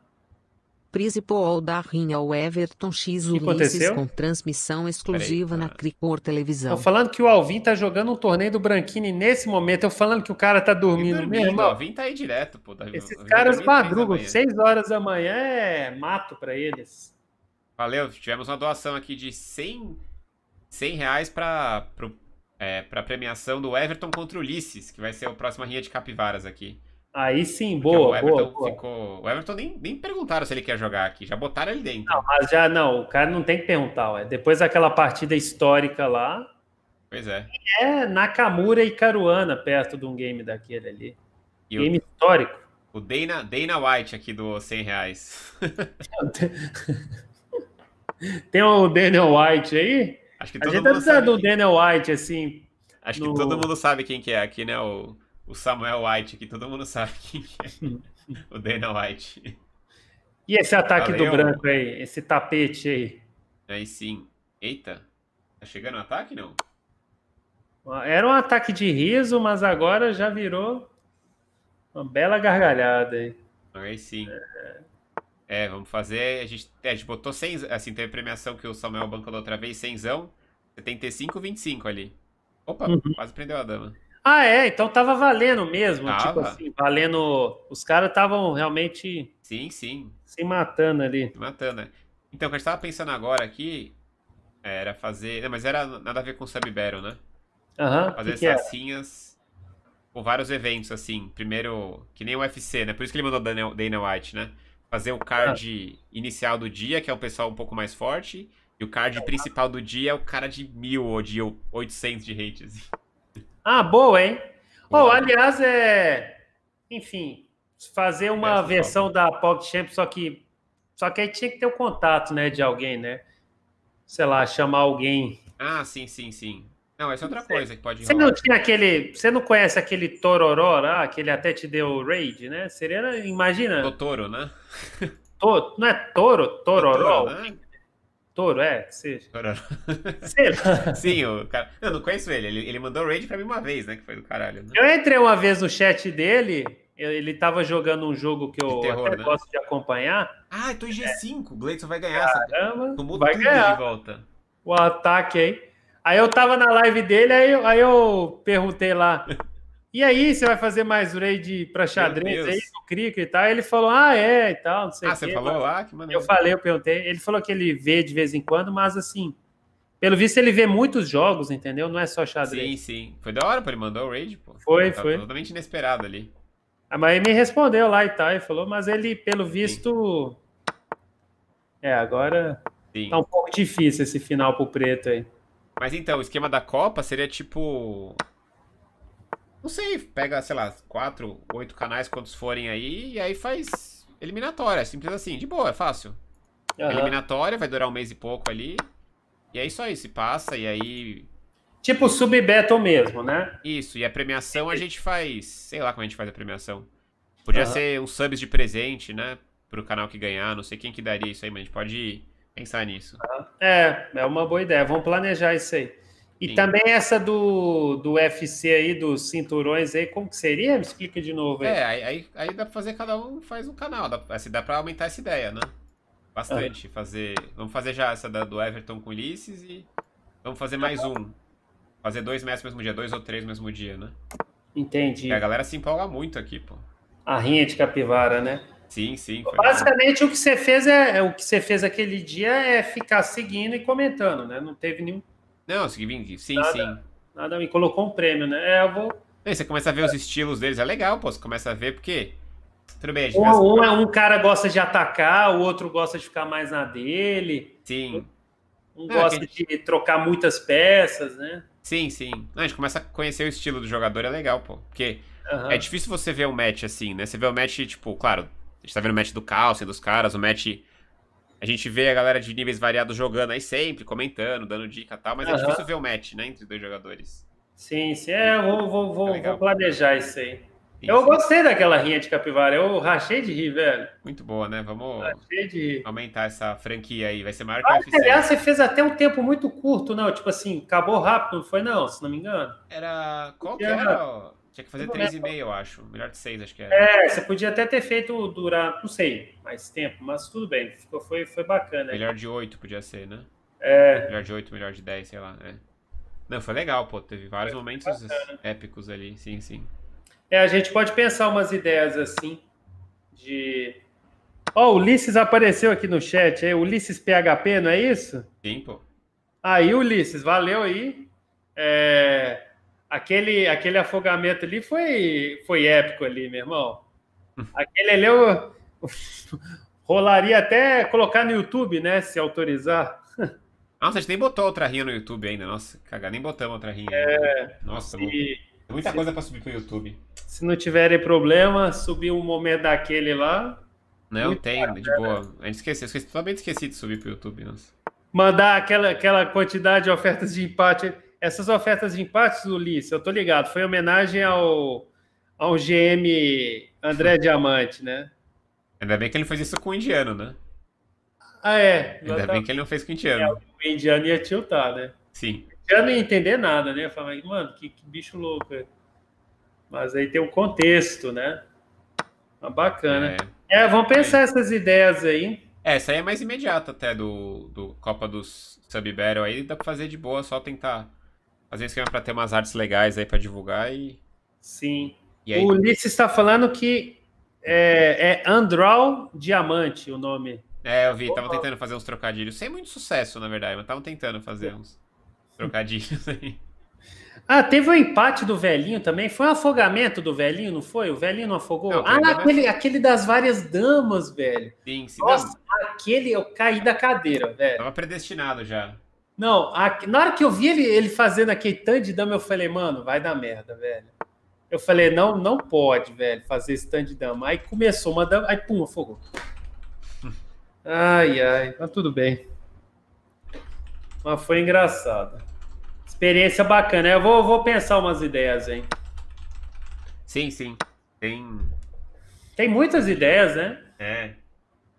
Speaker 3: Prisipol da Rinha o Everton X Ulisses com transmissão exclusiva Peraí, na tá. Cricor Televisão. Tô falando que o Alvin tá jogando um torneio do Branquini nesse momento. Eu falando que o cara tá dormindo, dormindo mesmo. O Alvin
Speaker 1: tá aí direto, pô. Tá, Esses caras madrugam, 6 horas da manhã é mato para eles. Valeu, tivemos uma doação aqui de 100, 100 reais para pro é, para premiação do Everton contra o Ulisses, que vai ser a próxima rinha de capivaras aqui.
Speaker 3: Aí sim, boa, o Everton
Speaker 1: boa. O Everton nem, nem perguntaram se ele quer jogar aqui, já botaram ele dentro. Não, mas já não, o cara não tem
Speaker 3: que perguntar, ué. Depois daquela partida histórica lá. Pois é. É Nakamura e Caruana perto de um game daquele ali.
Speaker 1: E game o... histórico. O Dana, Dana White aqui do 100 reais.
Speaker 3: (laughs) tem o Daniel White aí? Acho que todo a gente tá
Speaker 1: do Daniel White, assim. Acho no... que todo mundo sabe quem que é aqui, né? O, o Samuel White aqui, todo mundo sabe quem que é. (laughs) o Daniel White.
Speaker 3: E esse ataque Valeu. do branco aí, esse tapete aí?
Speaker 1: Aí sim. Eita, tá chegando um ataque, não?
Speaker 3: Era um ataque
Speaker 1: de riso, mas agora já virou uma bela gargalhada aí. Aí sim. É. É, vamos fazer. A gente, é, a gente botou 100. Assim, teve a premiação que o Samuel bancou da outra vez, 100. 75, 25 ali. Opa, uhum. quase prendeu a dama.
Speaker 3: Ah, é, então tava valendo mesmo. Tipo tava. Tipo assim,
Speaker 1: valendo. Os caras estavam realmente. Sim, sim. Se matando ali. Se matando, né? Então, o que a gente tava pensando agora aqui era fazer. Não, mas era nada a ver com o Sub Battle, né? Aham. Uhum. Fazer que sacinhas com vários eventos, assim. Primeiro, que nem o UFC, né? Por isso que ele mandou Dana, Dana White, né? fazer o card inicial do dia, que é o pessoal um pouco mais forte, e o card principal do dia é o cara de mil ou de 800 de hate. Assim.
Speaker 3: (laughs) Ah, boa, hein? Oh, aliás, é. Enfim, fazer uma é versão da pop Champ, só que. Só que aí tinha que ter o um contato, né, de alguém, né? Sei lá, chamar alguém.
Speaker 1: Ah, sim, sim, sim. Não, essa é outra coisa que pode enrolar. Você não tinha
Speaker 3: aquele. Você não conhece aquele Tororó lá, que ele até te deu raid, né? Seria, imagina.
Speaker 1: Toro, né? To, não é Toro? Tororó? Totoro, né? Toro, é, seja. Tororó. Sei lá. (laughs) Sim, o cara. Eu não conheço ele. ele. Ele mandou raid pra mim uma vez, né? Que foi do caralho. Né? Eu
Speaker 3: entrei uma vez no chat dele. Ele tava jogando um jogo que eu terror, até né? gosto de acompanhar.
Speaker 1: Ah, eu tô em G5. É. O Gleison vai ganhar. Caramba, essa... vai ganhar. de volta.
Speaker 3: O ataque aí. Aí eu tava na live dele, aí, eu, aí eu perguntei lá. E aí, você vai fazer mais raid pra xadrez aí, no cricket e tal? Aí ele falou, ah, é, e tal, não sei Ah, que. quê, você falou lá? Que maneiro. Eu falei, eu perguntei. Ele falou que ele vê de vez em quando, mas assim, pelo visto ele vê muitos jogos, entendeu? Não é só xadrez. Sim, sim. Foi da hora, pra ele mandar o
Speaker 1: raid, pô. Foi, Tava tá foi. Totalmente inesperado ali.
Speaker 3: Ah, mas ele me respondeu lá e tal, e falou, mas ele, pelo visto... Sim.
Speaker 1: É, agora sim. tá um pouco difícil esse final pro preto aí. Mas então, o esquema da Copa seria tipo. Não sei, pega, sei lá, quatro, oito canais, quantos forem aí, e aí faz eliminatória. Simples assim, de boa, é fácil. Uhum. Eliminatória, vai durar um mês e pouco ali. E é isso aí, se passa, e aí.
Speaker 3: Tipo sub-battle mesmo,
Speaker 1: né? Isso, e a premiação a é. gente faz. Sei lá como a gente faz a premiação. Podia uhum. ser uns subs de presente, né? Pro canal que ganhar, não sei quem que daria isso aí, mas a gente pode pensar nisso.
Speaker 3: É, é uma boa ideia. Vamos planejar isso aí. E Sim. também essa do, do UFC
Speaker 1: aí, dos cinturões aí, como que seria? Me explica de novo aí. É, aí, aí dá pra fazer, cada um faz um canal. Dá, assim, dá pra aumentar essa ideia, né? Bastante. Ah. Fazer. Vamos fazer já essa da, do Everton com Ulisses e. Vamos fazer mais um. Fazer dois meses no mesmo dia, dois ou três no mesmo dia, né? Entendi. a galera se empolga muito aqui, pô. A rinha de capivara, né? Sim, sim.
Speaker 3: Basicamente, o que você fez é, é, o que você fez aquele dia é ficar seguindo
Speaker 1: e comentando, né? Não teve nenhum. Não, seguindo, sim, nada, sim. Nada, me colocou um prêmio, né? É, eu vou. você começa a ver é. os estilos deles, é legal, pô. Você começa a ver porque. Tudo bem, gente. Um,
Speaker 3: um, é um cara gosta de atacar, o outro gosta de ficar mais na dele. Sim. Um é gosta
Speaker 1: gente... de trocar muitas peças, né? Sim, sim. Não, a gente começa a conhecer o estilo do jogador, é legal, pô. Porque uhum. é difícil você ver um match assim, né? Você vê um match, tipo, claro, a gente tá vendo o match do Carlsen, dos caras, o match. A gente vê a galera de níveis variados jogando aí sempre, comentando, dando dica e tal, mas uhum. é difícil ver o match, né, entre dois jogadores. Sim, sim. É, eu vou, vou, vou, é vou planejar isso aí. Eu gostei daquela rinha de capivara, eu rachei de rir, velho. Muito boa, né? Vamos de... aumentar essa franquia aí, vai ser maior que a UFC. Aliás, você
Speaker 3: fez até um tempo muito curto, não? Tipo assim, acabou rápido, não foi não, se não me engano. Era...
Speaker 1: qual que era? era? Tinha que fazer 3,5, eu acho. Melhor de 6, acho que é. É,
Speaker 3: você podia até ter feito durar, não sei, mais tempo, mas tudo bem. Ficou, foi, foi bacana. Melhor
Speaker 1: de 8 podia ser, né? É. Melhor de 8, melhor de 10, sei lá, né? Não, foi legal, pô. Teve vários foi momentos bacana. épicos ali, sim, sim.
Speaker 3: É, a gente pode pensar umas ideias assim de. Ó, oh, Ulisses apareceu aqui no chat, é Ulisses PHP, não é isso? Sim, pô. Aí, Ulisses, valeu aí. É aquele, aquele afogamento ali foi, foi épico ali, meu irmão. Hum. Aquele ali eu
Speaker 1: (laughs) rolaria até colocar no YouTube, né? Se autorizar. Nossa, a gente nem botou outra rinha no YouTube ainda. Nossa, cagar, nem botamos outra rinha. É, Nossa, se,
Speaker 3: muita se, coisa para subir pro YouTube. Se não tiverem problema, subir um momento daquele lá. Não,
Speaker 1: tem, bacana. de boa. A gente esqueceu, esqueci, totalmente esqueci de subir pro YouTube, nossa.
Speaker 3: Mandar aquela, aquela quantidade de ofertas de empate. Essas ofertas de empates, Ulisses, eu tô ligado, foi homenagem ao, ao GM André Diamante, né?
Speaker 1: Ainda bem que ele fez isso com o indiano, né?
Speaker 3: Ah, é. Ainda tá... bem que ele não fez com o indiano. É, o indiano ia tiltar, né? Sim. O indiano ia entender nada, né? Falar, mano, que, que bicho louco. É. Mas aí tem o um contexto, né? Mas bacana. É, é vamos pensar é. essas ideias aí.
Speaker 1: É, essa aí é mais imediata até do, do Copa dos Sub-Battle aí, dá pra fazer de boa, só tentar fazer um esquema para ter umas artes legais aí para divulgar e. Sim. E aí... O Ulisses
Speaker 3: está falando que
Speaker 1: é, é Andral Diamante o nome. É, eu vi, tava tentando fazer uns trocadilhos. Sem muito sucesso, na verdade, mas tava tentando fazer uns trocadilhos aí.
Speaker 3: Ah, teve um empate do velhinho também. Foi um afogamento do velhinho, não foi? O velhinho não afogou? Não, ah, aquele, é... aquele das várias damas, velho. Sim, sim. Nossa, não. aquele eu caí da cadeira, velho. Tava predestinado já. Não, a, na hora que eu vi ele, ele fazendo aquele Keitan de Dama, eu falei, mano, vai dar merda, velho. Eu falei, não, não pode, velho, fazer esse de dama. Aí começou uma dama, aí pum, afogou. Ai, ai, mas tudo bem. Mas foi engraçado. Experiência bacana. Eu vou, vou pensar umas ideias,
Speaker 1: hein? Sim, sim. Tem. Tem muitas ideias, né? É.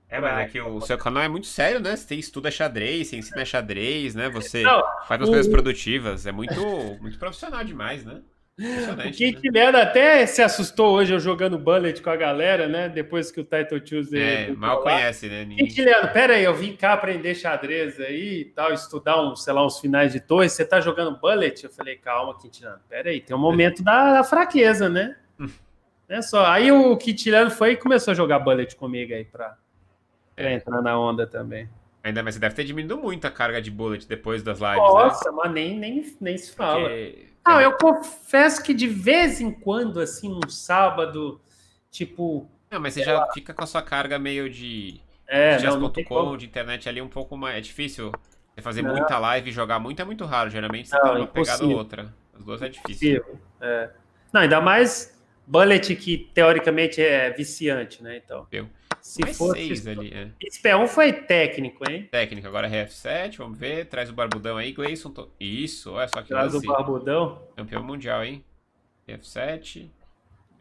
Speaker 1: É, mas é. é que o seu canal é muito sério, né? Você estuda é xadrez, você ensina xadrez, né? Você Não, faz umas o... coisas produtivas. É muito, muito profissional demais, né? O
Speaker 3: Quintiliano né? até se assustou hoje eu jogando Bullet com a galera, né? Depois que o Title
Speaker 1: Tuesday. É, mal lá. conhece, né? Ninguém...
Speaker 3: Quintiliano, pera aí, eu vim cá aprender xadrez aí e tal, estudar, um, sei lá, uns finais de torre. Você tá jogando Bullet? Eu falei, calma, Quintiliano, pera aí, tem um momento da, da fraqueza, né? Hum. é só. Aí o Quintiliano foi e começou a jogar Bullet
Speaker 1: comigo aí pra entra é. entrar na onda também. Ainda mais, você deve ter diminuído muito a carga de bullet depois das lives, né? Nossa, né? mas nem, nem, nem se fala. Porque...
Speaker 3: Não, é eu confesso
Speaker 1: que de vez em quando, assim, um sábado, tipo... Não, mas você já lá. fica com a sua carga meio de... É, Dias.com, de internet ali um pouco mais... É difícil você fazer não. muita live e jogar muito, é muito raro. Geralmente você não, tá uma pegada pegada outra. As duas é difícil.
Speaker 3: É. Não, ainda mais bullet que teoricamente é viciante, né? Então... Eu.
Speaker 1: Se Mais fosse, seis ali, é. 1 foi técnico, hein? Técnico, agora é RF7, vamos ver. Traz o Barbudão aí, Gleison. To... Isso, olha só que Traz lance. o Barbudão. Campeão mundial, hein? RF7.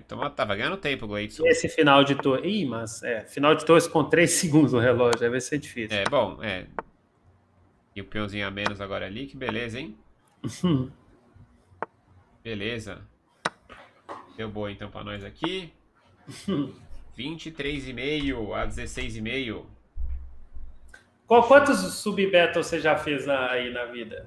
Speaker 1: Então tava ganhando tempo, Gleison. E
Speaker 3: esse final de torre. Ih, mas
Speaker 1: é, final de torre com 3 (laughs) segundos no relógio, aí vai ser difícil. É, bom, é. E o peãozinho a menos agora ali, que beleza, hein? (laughs) beleza. Deu boa então pra nós aqui. (laughs) 23,5 a 16,5.
Speaker 3: Qual, quantos sub-battles você já fez na, aí na vida?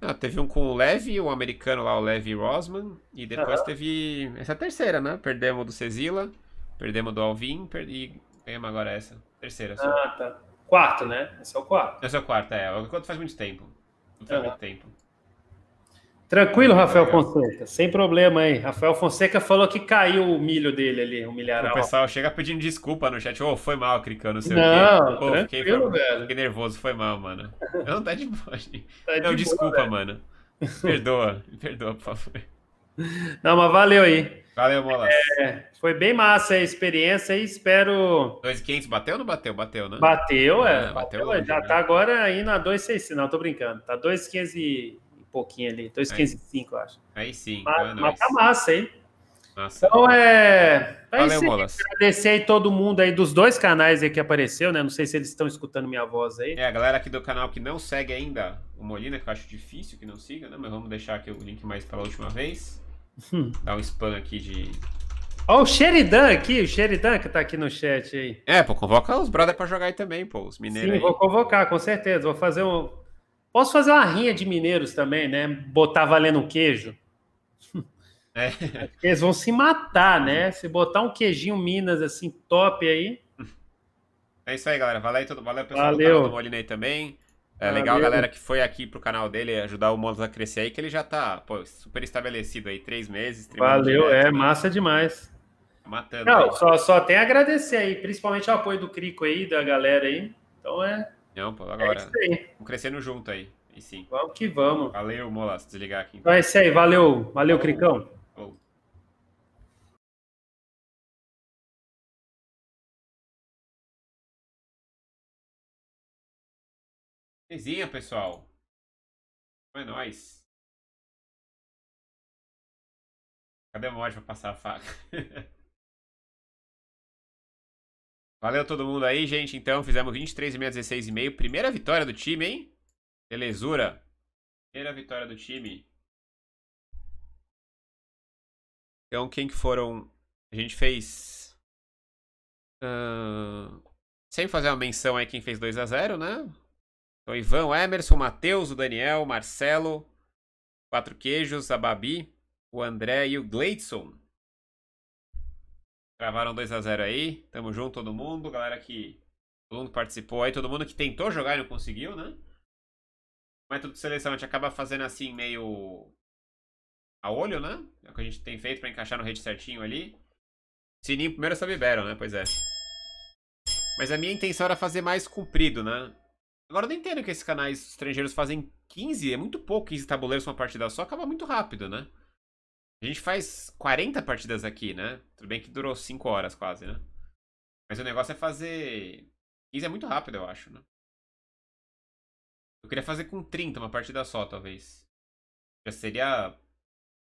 Speaker 1: Ah, teve um com o Levy, o um americano lá, o Levy Rosman. E depois uhum. teve essa terceira, né? Perdemos do Cezila, perdemos do Alvin per... e ganhamos agora essa. Terceira. Só. Assim. Ah, tá. Quarto, né? Esse é o quarto. Esse é o quarto, é. O faz muito tempo. Faz uhum. muito tempo.
Speaker 3: Tranquilo, Rafael Fonseca, sem problema aí. Rafael Fonseca falou que caiu o milho dele ali, o milharal. O pessoal
Speaker 1: chega pedindo desculpa no chat. Ô, oh, foi mal, Cricano, não sei não, o quê. Não, oh, fiquei, Fiquei nervoso, foi mal, mano. Não, tá de boa, gente. Tá não, desculpa, mano. Perdoa, perdoa, por favor.
Speaker 3: Não, mas valeu aí. Valeu, Molas. É, foi bem massa a experiência e espero.
Speaker 1: 2,500 bateu ou não bateu? Bateu, né? Bateu, é. é bateu, bateu longe, já né?
Speaker 3: tá agora aí na 2,600. Não, tô brincando. Tá 2,500 e pouquinho ali, 2,155, eu acho. Aí sim. Mas, mas tá massa, hein? Nossa. Então é. é Molas. Agradecer aí todo mundo aí dos dois canais aí que apareceu, né? Não sei se eles estão escutando minha voz aí. É, a galera aqui do canal que não segue
Speaker 1: ainda o Molina, que eu acho difícil que não siga, né? Mas vamos deixar aqui o link mais pela última vez. Hum. Dá um spam aqui de.
Speaker 3: Ó, oh, o Sheridan aqui, o Sheridan que tá aqui no chat aí.
Speaker 1: É, pô, convoca os brother pra jogar aí também, pô, os mineiros. Sim, aí. vou
Speaker 3: convocar, com certeza. Vou fazer um. Posso fazer uma rinha de mineiros também, né? Botar valendo um queijo. É. Eles vão se matar, né? Se botar um queijinho Minas assim, top aí.
Speaker 1: É isso aí, galera. Valeu, todo... Valeu pessoal Valeu. do canal do Molinei também.
Speaker 3: É Valeu. legal, galera,
Speaker 1: que foi aqui pro canal dele ajudar o Monos a crescer aí, que ele já tá pô, super estabelecido aí, três meses. Valeu, direto,
Speaker 3: é, né? massa demais. Tá
Speaker 1: matando. Não,
Speaker 3: só, só tem a agradecer aí,
Speaker 1: principalmente o apoio do Crico aí, da galera aí. Então é
Speaker 3: não, pô, é agora.
Speaker 1: É Vamos crescendo junto aí. E sim. Vamos que vamos. Valeu, Molas, desligar aqui. Então.
Speaker 3: então. É isso aí, valeu. Valeu, Cricão.
Speaker 2: Falou. Belezinha, pessoal. É nóis.
Speaker 1: Cadê o mod pra passar a faca? (laughs) Valeu todo mundo aí, gente. Então, fizemos e e meio Primeira vitória do time, hein? Belezura. Primeira vitória do time. Então, quem que foram... A gente fez... Uh... Sem fazer uma menção aí quem fez 2 a 0 né? Então, Ivan, Emerson, Matheus, o Daniel, Marcelo, Quatro Queijos, a Babi, o André e o Gleidson. Gravaram 2x0 aí. Tamo junto, todo mundo. Galera que. Todo mundo participou aí, todo mundo que tentou jogar e não conseguiu, né? O método de seleção a gente acaba fazendo assim, meio. a olho, né? É o que a gente tem feito pra encaixar no rede certinho ali. Sininho primeiro é só Bibero, né? Pois é. Mas a minha intenção era fazer mais comprido, né? Agora eu não entendo que esses canais estrangeiros fazem 15, é muito pouco 15 tabuleiros uma partida só, acaba muito rápido, né? A gente faz 40 partidas aqui, né? Tudo bem que durou 5 horas quase, né? Mas o negócio é fazer. 15 é muito rápido, eu acho, né? Eu queria fazer com 30, uma partida só, talvez. Já seria.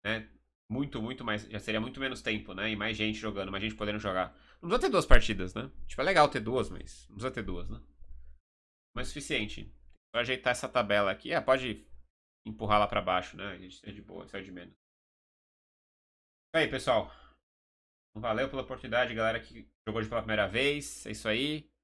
Speaker 1: Né? Muito, muito mais. Já seria muito menos tempo, né? E mais gente jogando, mais gente podendo jogar. Não precisa ter duas partidas, né? Tipo, é legal ter duas, mas. Não precisa ter duas, né? Mas é suficiente. Vou ajeitar essa tabela aqui. É, pode empurrar lá pra baixo, né? A gente tá de boa, sai de menos. Aí, pessoal. Valeu pela oportunidade, galera que jogou de pela primeira vez.
Speaker 2: É isso aí.